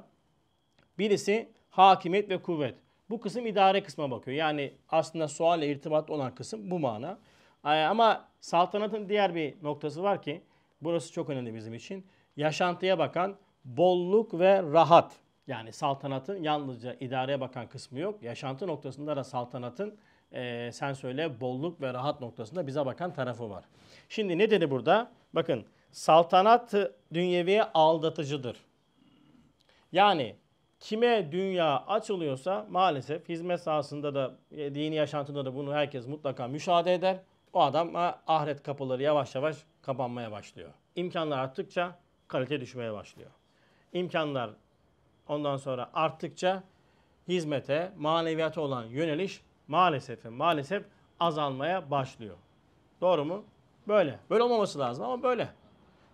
Birisi hakimiyet ve kuvvet. Bu kısım idare kısma bakıyor. Yani aslında sualle irtibatlı olan kısım bu mana. Ee, ama saltanatın diğer bir noktası var ki burası çok önemli bizim için yaşantıya bakan bolluk ve rahat. Yani saltanatın yalnızca idareye bakan kısmı yok. Yaşantı noktasında da saltanatın e, sen söyle bolluk ve rahat noktasında bize bakan tarafı var. Şimdi ne dedi burada? Bakın saltanat dünyeviye aldatıcıdır. Yani kime dünya açılıyorsa maalesef hizmet sahasında da e, dini yaşantında da bunu herkes mutlaka müşahede eder. O adam ahiret kapıları yavaş yavaş kapanmaya başlıyor. İmkanlar arttıkça kalite düşmeye başlıyor. İmkanlar ondan sonra arttıkça hizmete, maneviyata olan yöneliş maalesef maalesef azalmaya başlıyor. Doğru mu? Böyle. Böyle olmaması lazım ama böyle.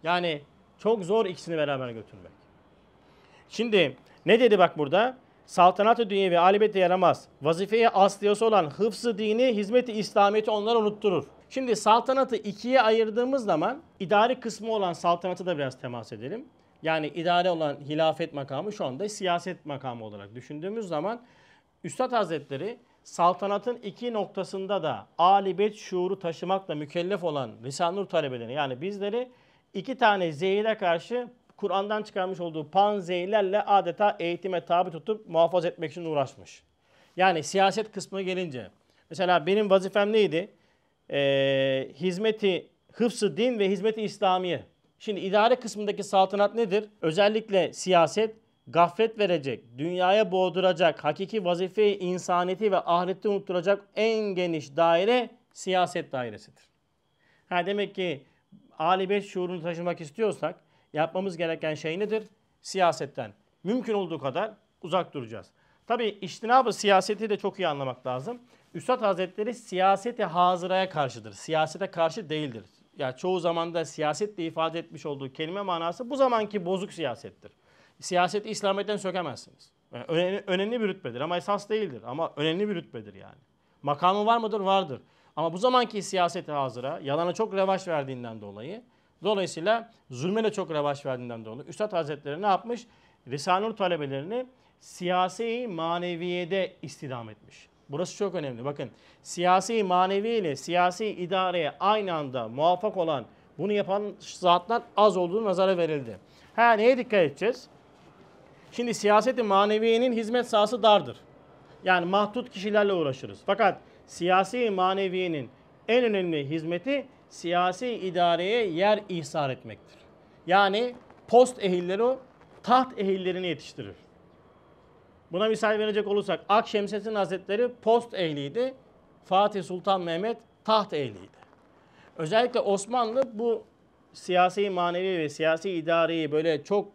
Yani çok zor ikisini beraber götürmek. Şimdi ne dedi bak burada? Saltanat-ı ve alibete yaramaz. Vazifeye asliyası olan hıfzı dini, hizmeti İslamiyeti onlara unutturur. Şimdi saltanatı ikiye ayırdığımız zaman idari kısmı olan saltanatı da biraz temas edelim. Yani idare olan hilafet makamı şu anda siyaset makamı olarak düşündüğümüz zaman Üstad Hazretleri saltanatın iki noktasında da alibet şuuru taşımakla mükellef olan Risale-i talebelerini yani bizleri iki tane zehire karşı Kur'an'dan çıkarmış olduğu pan zehirlerle adeta eğitime tabi tutup muhafaza etmek için uğraşmış. Yani siyaset kısmı gelince mesela benim vazifem neydi? e, hizmeti hıfsı din ve hizmeti İslamiye. Şimdi idare kısmındaki saltanat nedir? Özellikle siyaset gaflet verecek, dünyaya boğduracak, hakiki vazifeyi insaniyeti ve ahireti unutturacak en geniş daire siyaset dairesidir. Ha demek ki Ali Beyt şuurunu taşımak istiyorsak yapmamız gereken şey nedir? Siyasetten mümkün olduğu kadar uzak duracağız. Tabii iştinabı siyaseti de çok iyi anlamak lazım. Üstad Hazretleri siyaseti hazıraya karşıdır. Siyasete karşı değildir. Ya yani çoğu zaman da siyasetle ifade etmiş olduğu kelime manası bu zamanki bozuk siyasettir. Siyaseti İslamiyet'ten sökemezsiniz. Yani önemli, önemli bir rütbedir ama esas değildir. Ama önemli bir rütbedir yani. Makamı var mıdır? Vardır. Ama bu zamanki siyaseti hazıra, yalana çok revaç verdiğinden dolayı, dolayısıyla zulme de çok revaç verdiğinden dolayı Üstad Hazretleri ne yapmış? Risanur talebelerini siyasi maneviyede istidam etmiş. Burası çok önemli. Bakın siyasi manevi ile siyasi idareye aynı anda muvaffak olan bunu yapan zatlar az olduğu nazara verildi. Ha neye dikkat edeceğiz? Şimdi siyaseti maneviyenin hizmet sahası dardır. Yani mahdut kişilerle uğraşırız. Fakat siyasi maneviyenin en önemli hizmeti siyasi idareye yer ihsar etmektir. Yani post ehilleri o taht ehillerini yetiştirir. Buna misal verecek olursak Akşemseddin Hazretleri post ehliydi. Fatih Sultan Mehmet taht ehliydi. Özellikle Osmanlı bu siyasi manevi ve siyasi idareyi böyle çok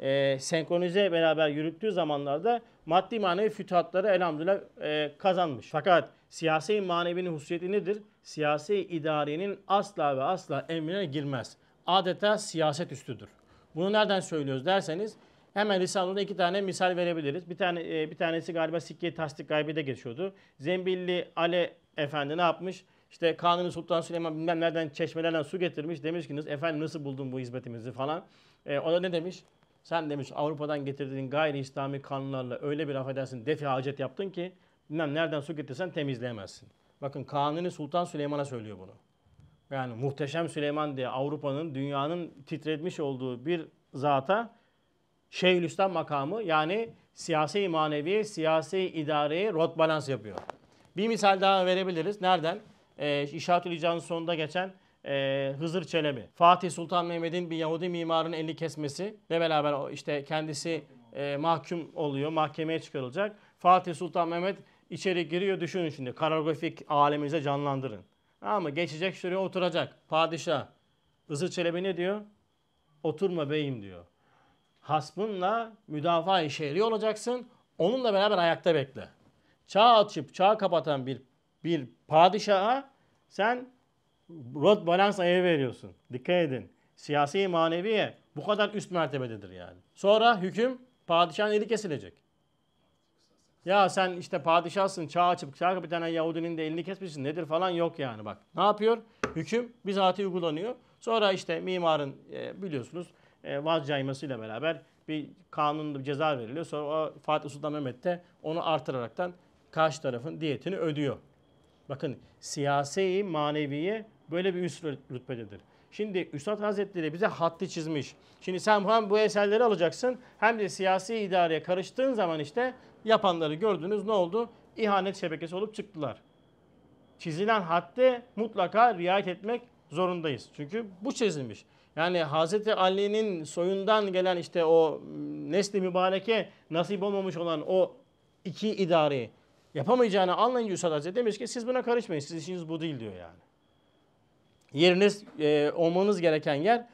e, senkronize beraber yürüttüğü zamanlarda maddi manevi fütuhatları elhamdülillah e, kazanmış. Fakat siyasi manevinin hususiyeti nedir? Siyasi idarenin asla ve asla emrine girmez. Adeta siyaset üstüdür. Bunu nereden söylüyoruz derseniz Hemen Risale'de iki tane misal verebiliriz. Bir tane e, bir tanesi galiba Sikke Tasdik de geçiyordu. Zembilli Ale Efendi ne yapmış? İşte Kanuni Sultan Süleyman bilmem nereden çeşmelerden su getirmiş. Demiş ki efendim nasıl buldun bu hizmetimizi falan. E, o da ne demiş? Sen demiş Avrupa'dan getirdiğin gayri İslami kanunlarla öyle bir affedersin defi hacet yaptın ki bilmem nereden su getirsen temizleyemezsin. Bakın Kanuni Sultan Süleyman'a söylüyor bunu. Yani muhteşem Süleyman diye Avrupa'nın, dünyanın titretmiş olduğu bir zata Şeyhülislam makamı yani siyasi manevi, siyasi idareyi rot balans yapıyor. Bir misal daha verebiliriz. Nereden? Ee, İşaretül İcan'ın sonunda geçen e, Hızır Çelebi. Fatih Sultan Mehmet'in bir Yahudi mimarın elini kesmesi ne beraber işte kendisi e, mahkum oluyor, mahkemeye çıkarılacak. Fatih Sultan Mehmet içeri giriyor düşünün şimdi. Karografik aleminize canlandırın. Ama geçecek şuraya oturacak padişah. Hızır Çelebi ne diyor? Oturma beyim diyor hasbınla müdafaa-i şehri olacaksın. Onunla beraber ayakta bekle. Çağ açıp çağ kapatan bir bir padişaha sen rot balans ayı veriyorsun. Dikkat edin. Siyasi maneviye bu kadar üst mertebededir yani. Sonra hüküm padişahın eli kesilecek. Ya sen işte padişahsın çağ açıp çağ bir tane Yahudinin de elini kesmişsin nedir falan yok yani bak. Ne yapıyor? Hüküm bizatihi uygulanıyor. Sonra işte mimarın e, biliyorsunuz e, vazcaymasıyla beraber bir kanunda ceza veriliyor. Sonra o Fatih Sultan Mehmet de onu artıraraktan karşı tarafın diyetini ödüyor. Bakın siyasi maneviye böyle bir üst rütbededir. Şimdi Üstad Hazretleri bize hattı çizmiş. Şimdi sen hem bu eserleri alacaksın hem de siyasi idareye karıştığın zaman işte yapanları gördünüz ne oldu? İhanet şebekesi olup çıktılar. Çizilen hattı mutlaka riayet etmek zorundayız. Çünkü bu çizilmiş. Yani Hazreti Ali'nin soyundan gelen işte o ıı, nesli mübareke nasip olmamış olan o iki idari yapamayacağını anlayınca Üstad Hazreti demiş ki siz buna karışmayın. Siz işiniz bu değil diyor yani. Yeriniz e, olmanız gereken yer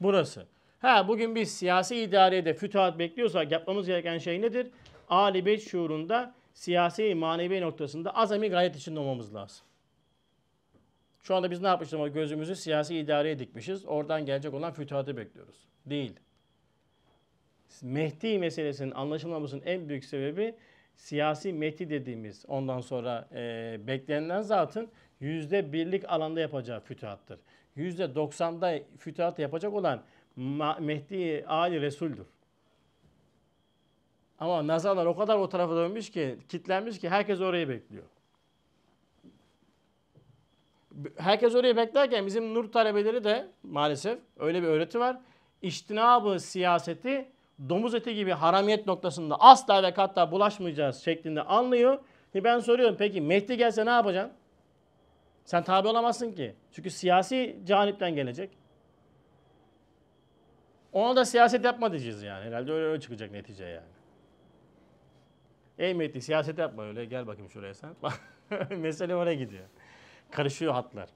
burası. Ha bugün biz siyasi idarede fütuhat bekliyorsak yapmamız gereken şey nedir? Ali Beyt şuurunda siyasi manevi noktasında azami gayet içinde olmamız lazım. Şu anda biz ne yapmışız ama gözümüzü siyasi idareye dikmişiz. Oradan gelecek olan fütuhatı bekliyoruz. Değil. Mehdi meselesinin anlaşılmamasının en büyük sebebi siyasi Mehdi dediğimiz ondan sonra e, beklenilen zatın yüzde birlik alanda yapacağı fütuhattır. Yüzde doksanda fütuhat yapacak olan Mehdi Ali Resul'dür. Ama nazarlar o kadar o tarafa dönmüş ki, kitlenmiş ki herkes orayı bekliyor herkes oraya beklerken bizim nur talebeleri de maalesef öyle bir öğreti var. İçtinabı siyaseti domuz eti gibi haramiyet noktasında asla ve katta bulaşmayacağız şeklinde anlıyor. E ben soruyorum peki Mehdi gelse ne yapacaksın? Sen tabi olamazsın ki. Çünkü siyasi canipten gelecek. Ona da siyaset yapma diyeceğiz yani. Herhalde öyle, öyle çıkacak netice yani. Ey Mehdi siyaset yapma öyle gel bakayım şuraya sen. *laughs* Mesele oraya gidiyor. Karışıyor hatlar.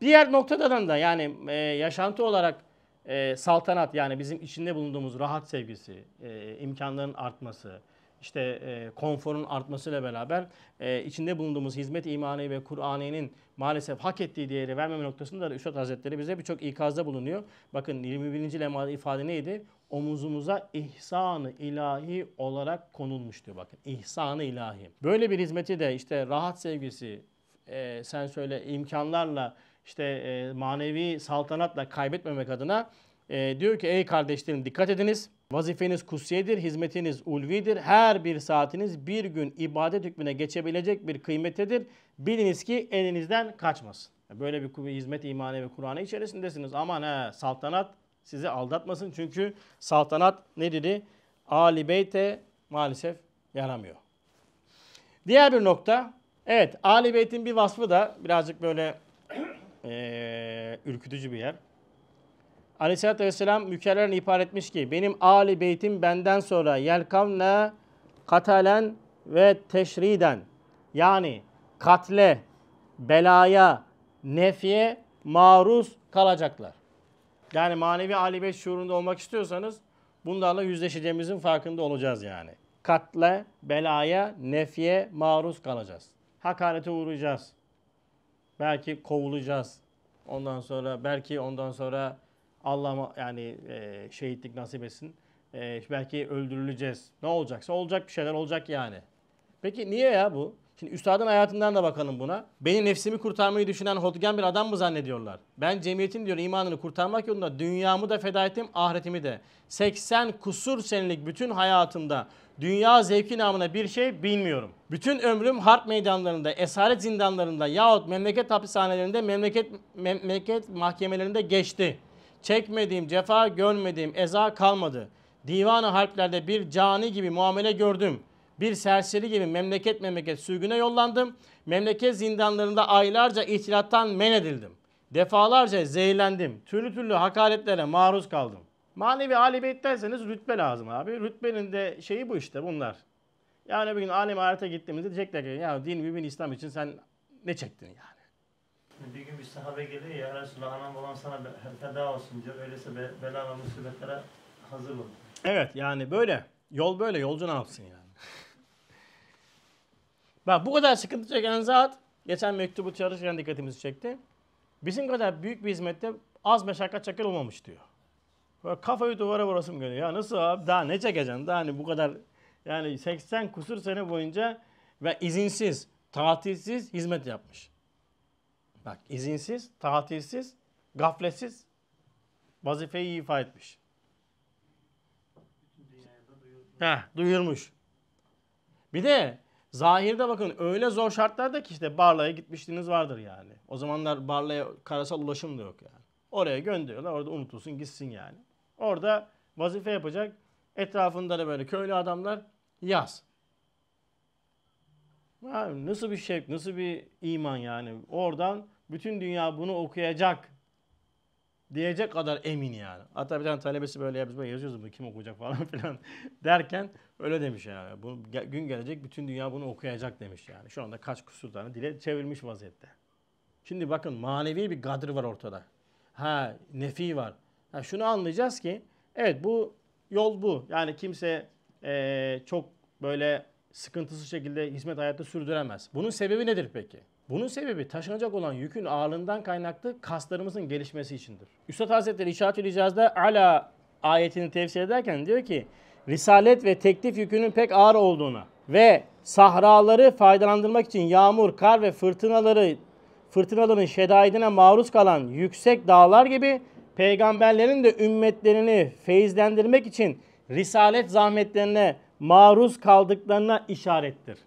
Diğer noktadan da yani e, yaşantı olarak e, saltanat yani bizim içinde bulunduğumuz rahat sevgisi, e, imkanların artması, işte e, konforun artmasıyla beraber e, içinde bulunduğumuz hizmet imani ve Kur'an'ın maalesef hak ettiği değeri vermeme noktasında da Üstad Hazretleri bize birçok ikazda bulunuyor. Bakın 21. lemada ifade neydi? Omuzumuza ihsanı ilahi olarak konulmuştu bakın. İhsanı ilahi. Böyle bir hizmeti de işte rahat sevgisi, e, sen söyle imkanlarla işte e, manevi saltanatla kaybetmemek adına e, diyor ki ey kardeşlerim dikkat ediniz. Vazifeniz kusyedir hizmetiniz ulvidir. Her bir saatiniz bir gün ibadet hükmüne geçebilecek bir kıymettedir. Biliniz ki elinizden kaçmasın. Böyle bir hizmet imane ve Kur'an'ı içerisindesiniz. Aman he saltanat sizi aldatmasın. Çünkü saltanat ne dedi? Ali Beyt'e maalesef yaramıyor. Diğer bir nokta Evet, Ali Beyt'in bir vasfı da birazcık böyle *clears throat* e, ürkütücü bir yer. Aleyhisselatü Vesselam mükerreren ihbar etmiş ki benim Ali Beyt'im benden sonra yelkavne katalen ve teşriden yani katle, belaya, nefiye maruz kalacaklar. Yani manevi Ali Beyt şuurunda olmak istiyorsanız bunlarla yüzleşeceğimizin farkında olacağız yani. Katle, belaya, nefiye maruz kalacağız hakarete uğrayacağız. Belki kovulacağız. Ondan sonra belki ondan sonra Allah yani e, şehitlik nasip etsin. E, belki öldürüleceğiz. Ne olacaksa olacak bir şeyler olacak yani. Peki niye ya bu? Şimdi üstadın hayatından da bakalım buna. Beni nefsimi kurtarmayı düşünen hodgen bir adam mı zannediyorlar? Ben cemiyetin diyor imanını kurtarmak yolunda dünyamı da feda ettim, ahiretimi de. 80 kusur senelik bütün hayatımda dünya zevki namına bir şey bilmiyorum. Bütün ömrüm harp meydanlarında, esaret zindanlarında yahut memleket hapishanelerinde, memleket, memleket mahkemelerinde geçti. Çekmediğim cefa, görmediğim eza kalmadı. Divanı harplerde bir cani gibi muamele gördüm. Bir serseri gibi memleket memleket sürgüne yollandım. Memleket zindanlarında aylarca ihtilattan men edildim. Defalarca zehirlendim. Türlü türlü hakaretlere maruz kaldım. Manevi alibeyt derseniz rütbe lazım abi. Rütbenin de şeyi bu işte bunlar. Yani bir gün alim ahirete gittiğimizde diyecekler ki ya din mübin İslam için sen ne çektin yani? Bir gün bir sahabe geliyor ya Resulallah anam babam sana feda olsun diyor. Öyleyse be, bela ve musibetlere hazır ol. Evet yani böyle. Yol böyle. Yolcu ne yapsın yani? Bak bu kadar sıkıntı çeken zat geçen mektubu çalışırken dikkatimizi çekti. Bizim kadar büyük bir hizmette az meşakkat çeker olmamış diyor. Böyle kafayı duvara vurasım geliyor. Ya nasıl abi daha ne çekeceksin? Daha hani bu kadar yani 80 kusur sene boyunca ve izinsiz, tatilsiz hizmet yapmış. Bak izinsiz, tatilsiz, gafletsiz vazifeyi ifa etmiş. Ha, duyurmuş. Bir de zahirde bakın öyle zor şartlarda ki işte Barla'ya gitmiştiniz vardır yani. O zamanlar Barla'ya karasal ulaşım da yok yani. Oraya gönderiyorlar orada unutulsun gitsin yani. Orada vazife yapacak. Etrafında da böyle köylü adamlar yaz. Abi nasıl bir şevk, nasıl bir iman yani. Oradan bütün dünya bunu okuyacak diyecek kadar emin yani. Hatta bir tane talebesi böyle yapmış, böyle yazıyoruz bunu kim okuyacak *laughs* falan filan derken öyle demiş yani. Bu, gün gelecek bütün dünya bunu okuyacak demiş yani. Şu anda kaç kusur tane dile çevirmiş vaziyette. Şimdi bakın manevi bir gadır var ortada. Ha nefi var. Yani şunu anlayacağız ki evet bu yol bu. Yani kimse e, çok böyle sıkıntısız şekilde hizmet hayatı sürdüremez. Bunun sebebi nedir peki? Bunun sebebi taşınacak olan yükün ağırlığından kaynaklı kaslarımızın gelişmesi içindir. Üstad Hazretleri İşaret-ül İcaz'da ala ayetini tefsir ederken diyor ki Risalet ve teklif yükünün pek ağır olduğuna ve sahraları faydalandırmak için yağmur, kar ve fırtınaları fırtınaların şedaidine maruz kalan yüksek dağlar gibi peygamberlerin de ümmetlerini feyizlendirmek için risalet zahmetlerine maruz kaldıklarına işarettir.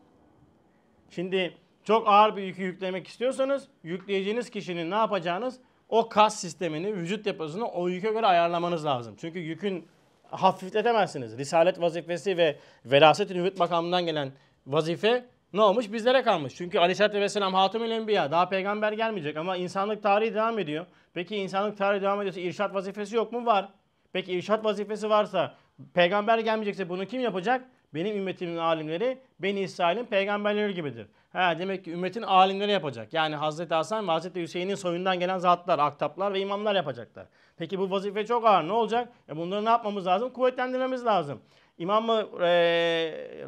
Şimdi çok ağır bir yükü yüklemek istiyorsanız yükleyeceğiniz kişinin ne yapacağınız? O kas sistemini, vücut yapısını o yüke göre ayarlamanız lazım. Çünkü yükün hafifletemezsiniz. Risalet vazifesi ve veraset-i nübüt makamından gelen vazife ne olmuş? Bizlere kalmış. Çünkü Aleyhisselatü Vesselam Hatemül Enbiya daha peygamber gelmeyecek ama insanlık tarihi devam ediyor. Peki insanlık tarihi devam ediyorsa irşat vazifesi yok mu? Var. Peki irşat vazifesi varsa peygamber gelmeyecekse bunu kim yapacak? Benim ümmetimin alimleri Beni İsrail'in peygamberleri gibidir. Ha, demek ki ümmetin alimleri yapacak. Yani Hazreti Hasan ve Hazreti Hüseyin'in soyundan gelen zatlar, aktaplar ve imamlar yapacaklar. Peki bu vazife çok ağır. Ne olacak? E bunları ne yapmamız lazım? Kuvvetlendirmemiz lazım. İmam-ı e,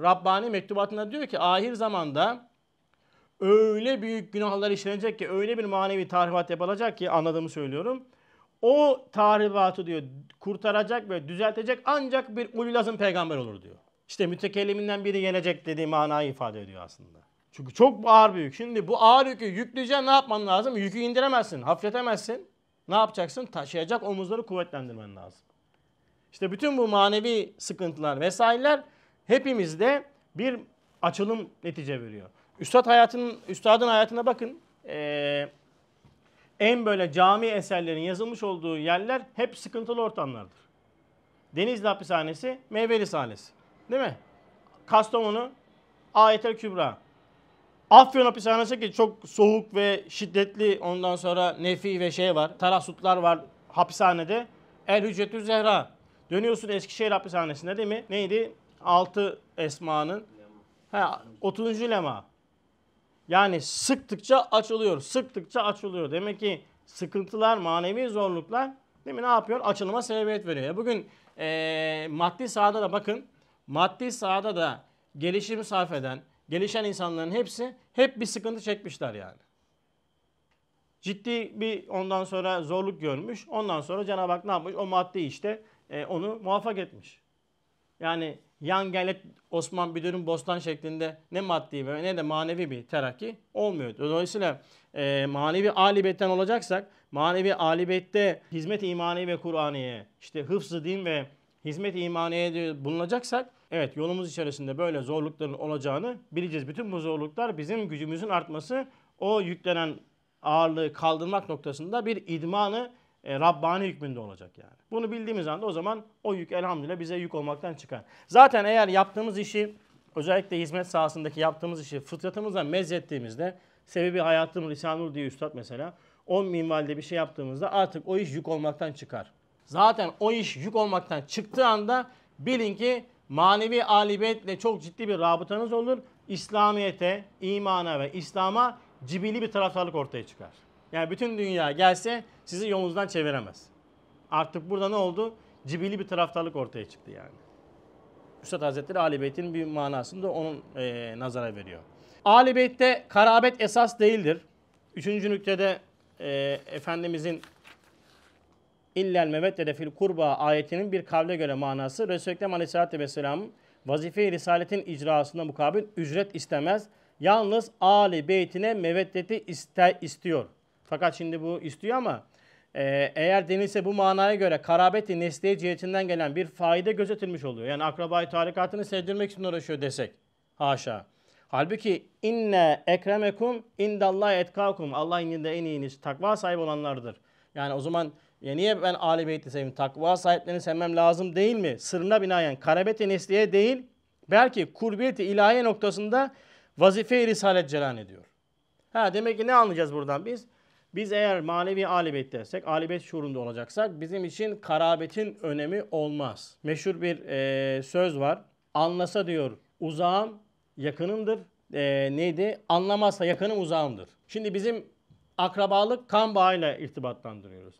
Rabbani mektubatında diyor ki ahir zamanda öyle büyük günahlar işlenecek ki öyle bir manevi tahribat yapılacak ki anladığımı söylüyorum. O tahribatı diyor kurtaracak ve düzeltecek ancak bir ululazım peygamber olur diyor. İşte mütekelliminden biri gelecek dediği manayı ifade ediyor aslında. Çünkü çok ağır büyük. Şimdi bu ağır yükü yükleyeceğin ne yapman lazım? Yükü indiremezsin, hafifletemezsin. Ne yapacaksın? Taşıyacak omuzları kuvvetlendirmen lazım. İşte bütün bu manevi sıkıntılar vesaireler hepimizde bir açılım netice veriyor. Üstad hayatının, üstadın hayatına bakın. Ee, en böyle cami eserlerin yazılmış olduğu yerler hep sıkıntılı ortamlardır. Denizli Hapishanesi, Meyveli Sahnesi. Değil mi? Kastamonu, Ayetel Kübra. Afyon Hapishanesi ki çok soğuk ve şiddetli ondan sonra nefi ve şey var. Tarasutlar var hapishanede. El Hücretü Zehra. Dönüyorsun Eskişehir hapishanesinde değil mi? Neydi? 6 esmanın. Ha, 30. lema. Yani sıktıkça açılıyor, sıktıkça açılıyor. Demek ki sıkıntılar, manevi zorluklar değil mi ne yapıyor? Açılıma sebebiyet veriyor. E bugün e, maddi sahada da bakın, maddi sahada da gelişim sarf eden, gelişen insanların hepsi hep bir sıkıntı çekmişler yani. Ciddi bir ondan sonra zorluk görmüş. Ondan sonra Cenab-ı Hak ne yapmış? O maddi işte e, onu muvaffak etmiş. Yani yan gelet Osman Büdür'ün bostan şeklinde ne maddi ve ne de manevi bir terakki olmuyor. Dolayısıyla e, manevi alibetten olacaksak manevi alibette hizmet imani ve Kur'an'ı, işte hıfzı din ve hizmet imaniye bulunacaksak evet yolumuz içerisinde böyle zorlukların olacağını bileceğiz. Bütün bu zorluklar bizim gücümüzün artması o yüklenen ağırlığı kaldırmak noktasında bir idmanı e, Rabbani hükmünde olacak yani. Bunu bildiğimiz anda o zaman o yük elhamdülillah bize yük olmaktan çıkar. Zaten eğer yaptığımız işi özellikle hizmet sahasındaki yaptığımız işi fıtratımızla mezzettiğimizde sebebi hayatım Risanur diye üstad mesela 10 minvalde bir şey yaptığımızda artık o iş yük olmaktan çıkar. Zaten o iş yük olmaktan çıktığı anda bilin ki manevi alibetle çok ciddi bir rabıtanız olur. İslamiyete, imana ve İslam'a cibili bir taraftarlık ortaya çıkar. Yani bütün dünya gelse sizi yolunuzdan çeviremez. Artık burada ne oldu? Cibili bir taraftarlık ortaya çıktı yani. Üstad Hazretleri Ali Beyt'in bir manasını da onun e, nazara veriyor. Ali Beyt'te karabet esas değildir. Üçüncü nüktede e, Efendimizin illel meveddede fil kurba ayetinin bir kavle göre manası Resulü Ekrem Aleyhisselatü Vesselam'ın vazife-i risaletin icrasına mukabil ücret istemez. Yalnız Ali Beyt'ine meveddeti iste, istiyor. Fakat şimdi bu istiyor ama e, eğer denilse bu manaya göre karabeti nesliye cihetinden gelen bir faide gözetilmiş oluyor. Yani akrabayı tarikatını sevdirmek için uğraşıyor desek. Haşa. Halbuki inne ekremekum indallahi etkakum. Allah indinde en iyiniz takva sahibi olanlardır. Yani o zaman ya niye ben Ali Beyt'i seveyim? Takva sahiplerini sevmem lazım değil mi? Sırrına binaen karabeti nesliye değil belki kurbiyeti ilahiye noktasında vazife-i risalet celan ediyor. Ha demek ki ne anlayacağız buradan biz? Biz eğer manevi alibet dersek, alibet şuurunda olacaksak bizim için karabetin önemi olmaz. Meşhur bir e, söz var. Anlasa diyor uzağım yakınımdır. E, neydi? Anlamazsa yakınım uzağımdır. Şimdi bizim akrabalık kan bağıyla irtibatlandırıyoruz.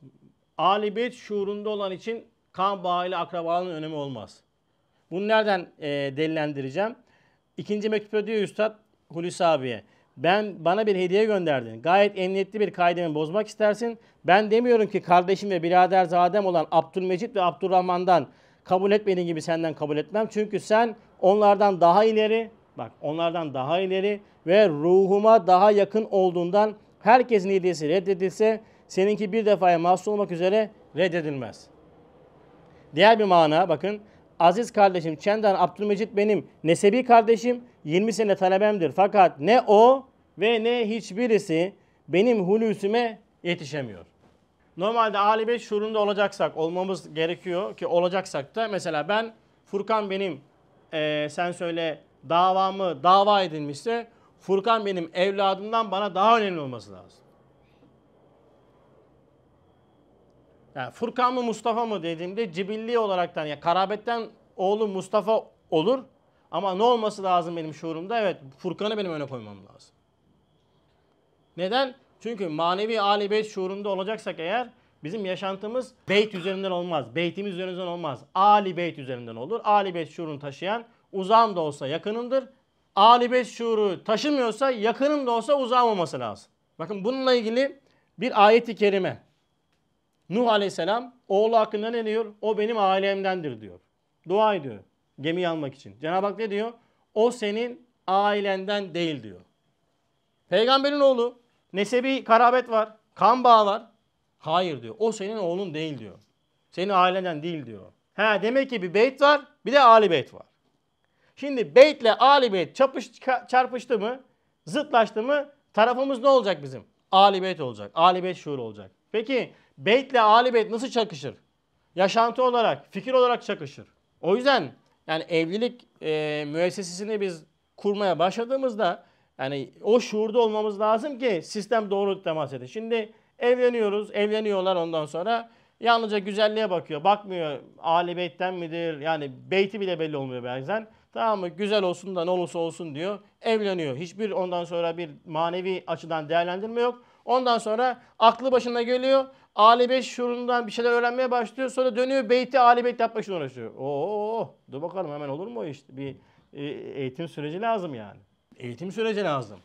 Alibet şuurunda olan için kan bağıyla akrabalığın önemi olmaz. Bunu nereden e, delillendireceğim? İkinci mektupta diyor Üstad Hulusi abiye ben bana bir hediye gönderdin. Gayet emniyetli bir kaidemi bozmak istersin. Ben demiyorum ki kardeşim ve birader zadem olan Abdülmecit ve Abdurrahman'dan kabul etmediğin gibi senden kabul etmem. Çünkü sen onlardan daha ileri, bak onlardan daha ileri ve ruhuma daha yakın olduğundan herkesin hediyesi reddedilse seninki bir defaya mahsus olmak üzere reddedilmez. Diğer bir mana bakın. Aziz kardeşim Çendan Abdülmecit benim nesebi kardeşim 20 sene talebemdir. Fakat ne o ve ne hiçbirisi benim hulüsüme yetişemiyor. Normalde Ali Beyt şuurunda olacaksak, olmamız gerekiyor ki olacaksak da mesela ben Furkan benim e, sen söyle davamı dava edilmişse Furkan benim evladımdan bana daha önemli olması lazım. Yani Furkan mı Mustafa mı dediğimde cibilli olaraktan ya yani karabetten oğlu Mustafa olur ama ne olması lazım benim şuurumda? Evet Furkan'ı benim öne koymam lazım. Neden? Çünkü manevi Ali Beyt şuurunda olacaksak eğer bizim yaşantımız Beyt üzerinden olmaz. Beytimiz üzerinden olmaz. Ali Beyt üzerinden olur. Ali Beyt şuurunu taşıyan uzağım da olsa yakınımdır. Ali Beyt şuuru taşımıyorsa yakınım da olsa uzağım olması lazım. Bakın bununla ilgili bir ayet-i kerime. Nuh aleyhisselam oğlu hakkında ne diyor? O benim ailemdendir diyor. Dua ediyor gemiyi almak için. Cenab-ı Hak ne diyor? O senin ailenden değil diyor. Peygamberin oğlu Nesebi karabet var. Kan bağı var. Hayır diyor. O senin oğlun değil diyor. Senin ailenden değil diyor. Ha demek ki bir beyt var. Bir de Ali Beyt var. Şimdi beytle Ali Beyt çapış, çarpıştı mı? Zıtlaştı mı? Tarafımız ne olacak bizim? Ali Beyt olacak. Ali Beyt şuur olacak. Peki beytle Ali Beyt nasıl çakışır? Yaşantı olarak, fikir olarak çakışır. O yüzden yani evlilik e, müessesesini biz kurmaya başladığımızda yani o şuurda olmamız lazım ki sistem doğru temas edin. Şimdi evleniyoruz, evleniyorlar ondan sonra yalnızca güzelliğe bakıyor. Bakmıyor Ali Beyt'ten midir? Yani beyti bile belli olmuyor bazen. Tamam mı? Güzel olsun da ne olursa olsun diyor. Evleniyor. Hiçbir ondan sonra bir manevi açıdan değerlendirme yok. Ondan sonra aklı başına geliyor. Ali Bey şurundan bir şeyler öğrenmeye başlıyor. Sonra dönüyor beyti Ali Beyt yapmak için uğraşıyor. Oo, dur bakalım hemen olur mu o iş? Bir e, eğitim süreci lazım yani eğitim süreci lazım.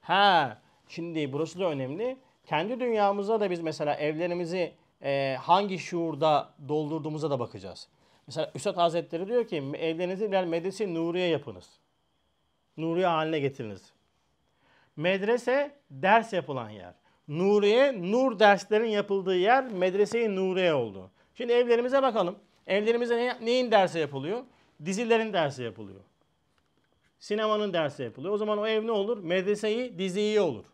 Ha, şimdi burası da önemli. Kendi dünyamıza da biz mesela evlerimizi e, hangi şuurda doldurduğumuza da bakacağız. Mesela Üstad Hazretleri diyor ki evlerinizi birer medrese nuriye yapınız. Nuriye haline getiriniz. Medrese ders yapılan yer. Nuriye, nur derslerin yapıldığı yer medreseyi i Nuriye oldu. Şimdi evlerimize bakalım. Evlerimizde ne, neyin dersi yapılıyor? Dizilerin dersi yapılıyor sinemanın dersi yapılıyor. O zaman o ev ne olur? Medreseyi diziyi olur.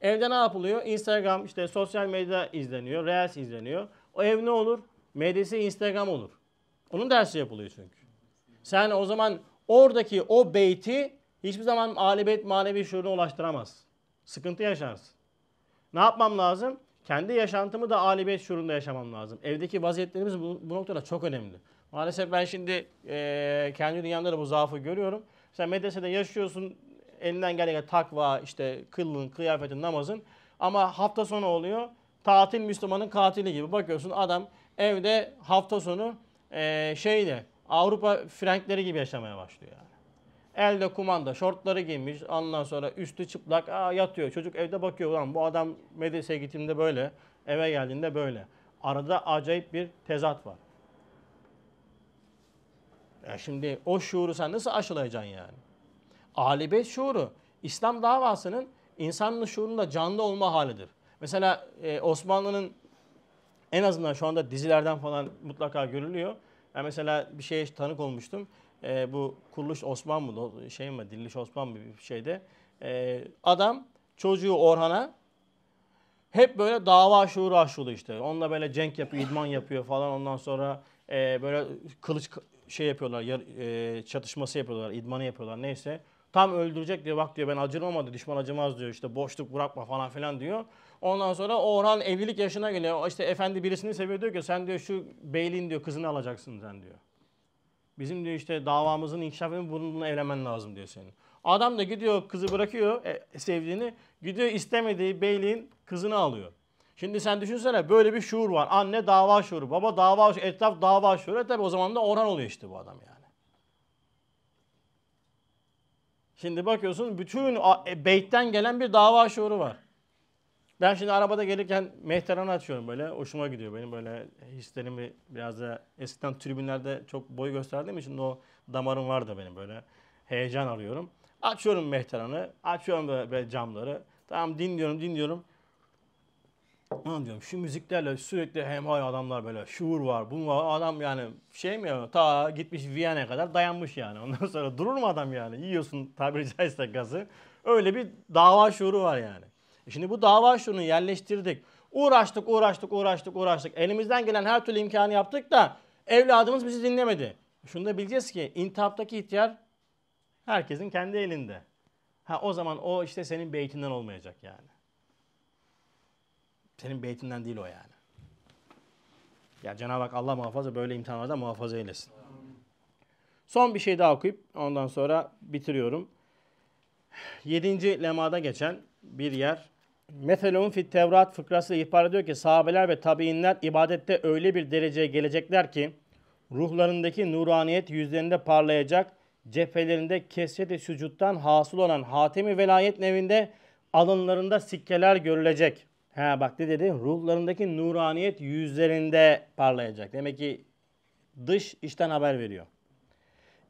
Evde ne yapılıyor? Instagram işte sosyal medya izleniyor, Reels izleniyor. O ev ne olur? Medrese Instagram olur. Onun dersi yapılıyor çünkü. Sen o zaman oradaki o beyti hiçbir zaman alibet manevi şuuruna ulaştıramaz. Sıkıntı yaşarsın. Ne yapmam lazım? Kendi yaşantımı da alibet şuurunda yaşamam lazım. Evdeki vaziyetlerimiz bu, bu noktada çok önemli. Maalesef ben şimdi e, kendi dünyamda da bu zaafı görüyorum. Sen medresede yaşıyorsun, elinden geldiğince takva, işte kılın, kıyafetin, namazın. Ama hafta sonu oluyor, tatil Müslümanın katili gibi. Bakıyorsun adam evde hafta sonu e, şeyle, Avrupa Frankleri gibi yaşamaya başlıyor yani. Elde kumanda, şortları giymiş, ondan sonra üstü çıplak, aa yatıyor. Çocuk evde bakıyor, ulan bu adam medreseye gittiğinde böyle, eve geldiğinde böyle. Arada acayip bir tezat var. Yani şimdi o şuuru sen nasıl aşılayacaksın yani? Alibet Beyt şuuru İslam davasının insanın şuurunda canlı olma halidir. Mesela e, Osmanlı'nın en azından şu anda dizilerden falan mutlaka görülüyor. Yani mesela bir şeye tanık olmuştum. E, bu Kuruluş Osman mı şey mi Diriliş Osman mı bir şeyde. E, adam çocuğu Orhan'a hep böyle dava şuuru aşılı işte. Onunla böyle cenk yapıyor, idman yapıyor falan. Ondan sonra e, böyle kılıç şey yapıyorlar, yar, e, çatışması yapıyorlar, idmanı yapıyorlar neyse. Tam öldürecek diye bak diyor ben acırmamadı, düşman acımaz diyor işte boşluk bırakma falan filan diyor. Ondan sonra Orhan evlilik yaşına geliyor. İşte efendi birisini seviyor diyor ki sen diyor şu beyliğin diyor kızını alacaksın sen diyor. Bizim diyor işte davamızın inkişafını bununla evlenmen lazım diyor senin. Adam da gidiyor kızı bırakıyor e, sevdiğini. Gidiyor istemediği beyliğin kızını alıyor. Şimdi sen düşünsene böyle bir şuur var. Anne dava şuuru, baba dava şuuru, etraf dava şuuru. E tabi o zaman da Orhan oluyor işte bu adam yani. Şimdi bakıyorsun bütün e, beytten gelen bir dava şuuru var. Ben şimdi arabada gelirken mehteranı açıyorum böyle. Hoşuma gidiyor benim böyle hislerimi biraz da eskiden tribünlerde çok boy gösterdiğim için o damarım var da benim böyle. Heyecan arıyorum. Açıyorum mehteranı, açıyorum böyle, böyle camları. Tamam dinliyorum, dinliyorum. Anlıyorum. Şu müziklerle sürekli hem hay adamlar böyle şuur var. Bu adam yani şey mi ya ta gitmiş Viyana'ya kadar dayanmış yani. *laughs* Ondan sonra durur mu adam yani? Yiyorsun tabiri caizse gazı. Öyle bir dava şuuru var yani. E şimdi bu dava şuurunu yerleştirdik. Uğraştık, uğraştık, uğraştık, uğraştık. Elimizden gelen her türlü imkanı yaptık da evladımız bizi dinlemedi. Şunu da bileceğiz ki intihaptaki ihtiyar herkesin kendi elinde. Ha o zaman o işte senin beytinden olmayacak yani. Senin beytinden değil o yani. Ya Cenab-ı Hak Allah muhafaza böyle imtihanlarda muhafaza eylesin. Son bir şey daha okuyup ondan sonra bitiriyorum. Yedinci lemada geçen bir yer. Meselun fit Tevrat fıkrası ihbar ediyor ki sahabeler ve tabiinler ibadette öyle bir dereceye gelecekler ki ruhlarındaki nuraniyet yüzlerinde parlayacak, cephelerinde kesret-i sücuttan hasıl olan hatemi velayet nevinde alınlarında sikkeler görülecek. Ha bak ne dedi? Ruhlarındaki nuraniyet yüzlerinde parlayacak. Demek ki dış işten haber veriyor.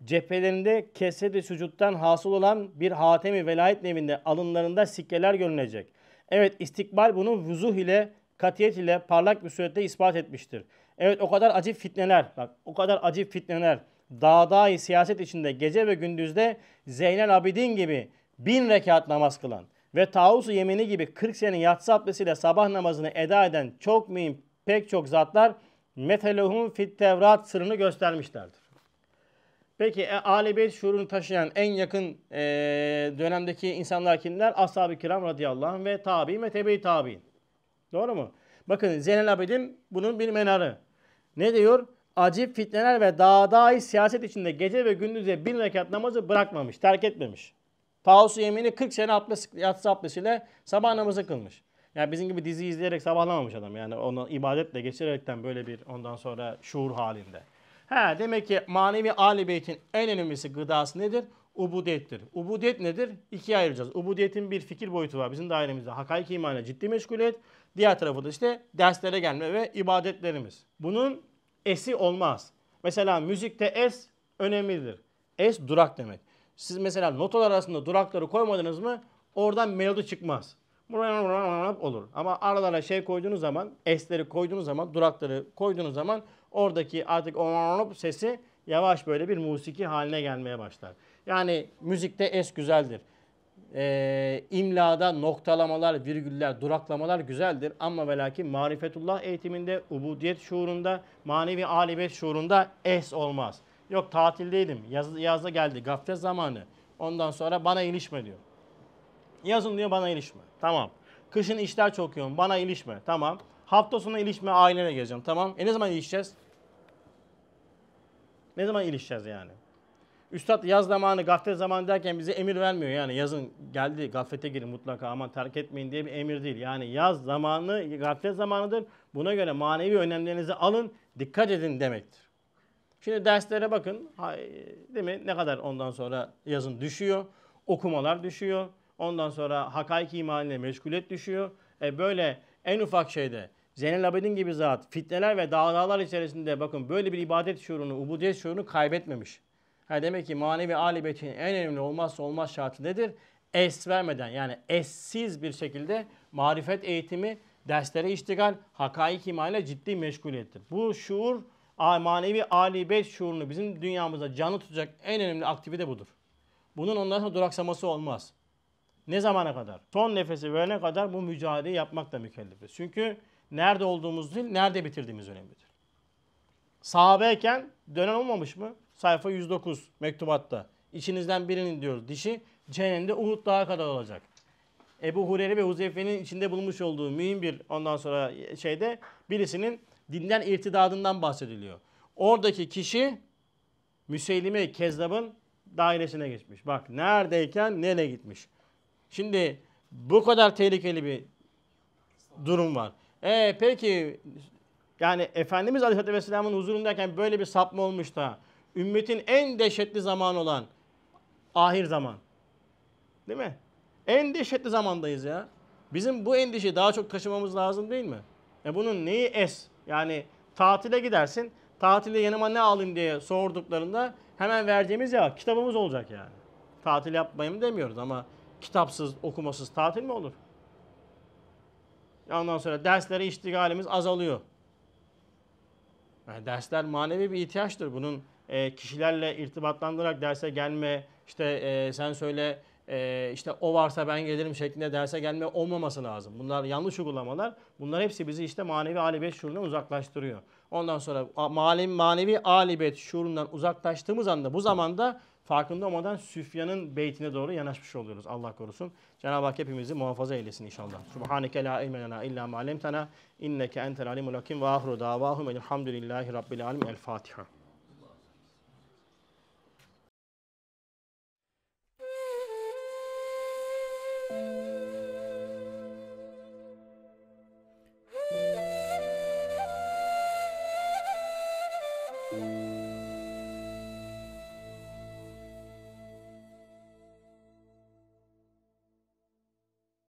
Cephelerinde kesedi sucuttan hasıl olan bir hatemi velayet nevinde alınlarında sikkeler görünecek. Evet istikbal bunu vuzuh ile katiyet ile parlak bir surette ispat etmiştir. Evet o kadar acı fitneler, bak o kadar acı fitneler dağdayı siyaset içinde gece ve gündüzde Zeynel Abidin gibi bin rekat namaz kılan, ve Tausu yemini gibi 40 sene yatsı abdestiyle sabah namazını eda eden çok mühim pek çok zatlar meteluhum fit tevrat sırrını göstermişlerdir. Peki e, Ali Beyt şuurunu taşıyan en yakın e, dönemdeki insanlar kimler? Ashab-ı kiram radıyallahu anh ve tabi ve i tabi'in. Doğru mu? Bakın Zeynel Abidin bunun bir menarı. Ne diyor? Acip fitneler ve dağdai siyaset içinde gece ve gündüze bin rekat namazı bırakmamış, terk etmemiş. Tavus yemini 40 sene abdest, yatsı abdestiyle sabah namazı kılmış. Yani bizim gibi dizi izleyerek sabahlamamış adam. Yani onu ibadetle geçirerekten böyle bir ondan sonra şuur halinde. He, demek ki manevi Ali Beyt'in en önemlisi gıdası nedir? Ubudiyettir. Ubudiyet nedir? İkiye ayıracağız. Ubudiyetin bir fikir boyutu var bizim dairemizde. Hakaiki imana ciddi meşguliyet. Diğer tarafı da işte derslere gelme ve ibadetlerimiz. Bunun esi olmaz. Mesela müzikte es önemlidir. Es durak demek. Siz mesela notalar arasında durakları koymadınız mı oradan melodi çıkmaz. Olur. Ama aralara şey koyduğunuz zaman, esleri koyduğunuz zaman, durakları koyduğunuz zaman oradaki artık sesi yavaş böyle bir musiki haline gelmeye başlar. Yani müzikte es güzeldir. Ee, imlada noktalamalar, virgüller, duraklamalar güzeldir. Ama ve lakin marifetullah eğitiminde, ubudiyet şuurunda, manevi alibet şuurunda es olmaz. Yok tatildeydim. Yaz, yazda geldi. Gaflet zamanı. Ondan sonra bana ilişme diyor. Yazın diyor bana ilişme. Tamam. Kışın işler çok yoğun. Bana ilişme. Tamam. Hafta sonu ilişme ailene geleceğim. Tamam. E ne zaman ilişeceğiz? Ne zaman ilişeceğiz yani? Üstad yaz zamanı, gaflet zamanı derken bize emir vermiyor. Yani yazın geldi gaflete girin mutlaka ama terk etmeyin diye bir emir değil. Yani yaz zamanı gaflet zamanıdır. Buna göre manevi önlemlerinizi alın, dikkat edin demektir. Şimdi derslere bakın. Değil mi? Ne kadar ondan sonra yazın düşüyor. Okumalar düşüyor. Ondan sonra hakaik imanine meşguliyet düşüyor. E böyle en ufak şeyde Zeynel Abidin gibi zat fitneler ve dağlar içerisinde bakın böyle bir ibadet şuurunu, ubudiyet şuurunu kaybetmemiş. Ha demek ki manevi alibetin en önemli olmazsa olmaz şartı nedir? Es vermeden yani essiz bir şekilde marifet eğitimi, derslere iştigal, hakaik imanıyla ciddi meşguliyettir. Bu şuur manevi Ali Beyt şuurunu bizim dünyamızda canlı tutacak en önemli aktivite budur. Bunun ondan sonra duraksaması olmaz. Ne zamana kadar? Son nefesi verene kadar bu mücadeleyi yapmakla mükellefiz. Çünkü nerede olduğumuz değil, nerede bitirdiğimiz önemlidir. Sahabeyken dönen olmamış mı? Sayfa 109 mektubatta. İçinizden birinin diyor dişi cehennemde Uhud daha kadar olacak. Ebu Hureyre ve Huzeyfe'nin içinde bulmuş olduğu mühim bir ondan sonra şeyde birisinin dinden irtidadından bahsediliyor. Oradaki kişi Müseylime Kezzab'ın dairesine geçmiş. Bak neredeyken nereye gitmiş. Şimdi bu kadar tehlikeli bir durum var. E peki yani Efendimiz Aleyhisselatü Vesselam'ın huzurundayken böyle bir sapma olmuş da ümmetin en dehşetli zamanı olan ahir zaman. Değil mi? En dehşetli zamandayız ya. Bizim bu endişeyi daha çok taşımamız lazım değil mi? E bunun neyi es? Yani tatile gidersin. Tatilde yanıma ne alayım diye sorduklarında hemen vereceğimiz ya kitabımız olacak yani. Tatil yapmayayım demiyoruz ama kitapsız, okumasız tatil mi olur? Ondan sonra derslere iştigalimiz azalıyor. Yani dersler manevi bir ihtiyaçtır. Bunun e, kişilerle irtibatlandırarak derse gelme, işte e, sen söyle e, işte o varsa ben gelirim şeklinde derse gelme olmaması lazım. Bunlar yanlış uygulamalar. Bunlar hepsi bizi işte manevi alibet şuurundan uzaklaştırıyor. Ondan sonra manevi, manevi alibet şuurundan uzaklaştığımız anda bu zamanda farkında olmadan Süfyan'ın beytine doğru yanaşmış oluyoruz. Allah korusun. Cenab-ı Hak hepimizi muhafaza eylesin inşallah. Subhaneke la ilme lena illa ma alemtena inneke entel alimul hakim ve ahru davahum elhamdülillahi rabbil alim. El Fatiha. Thank you.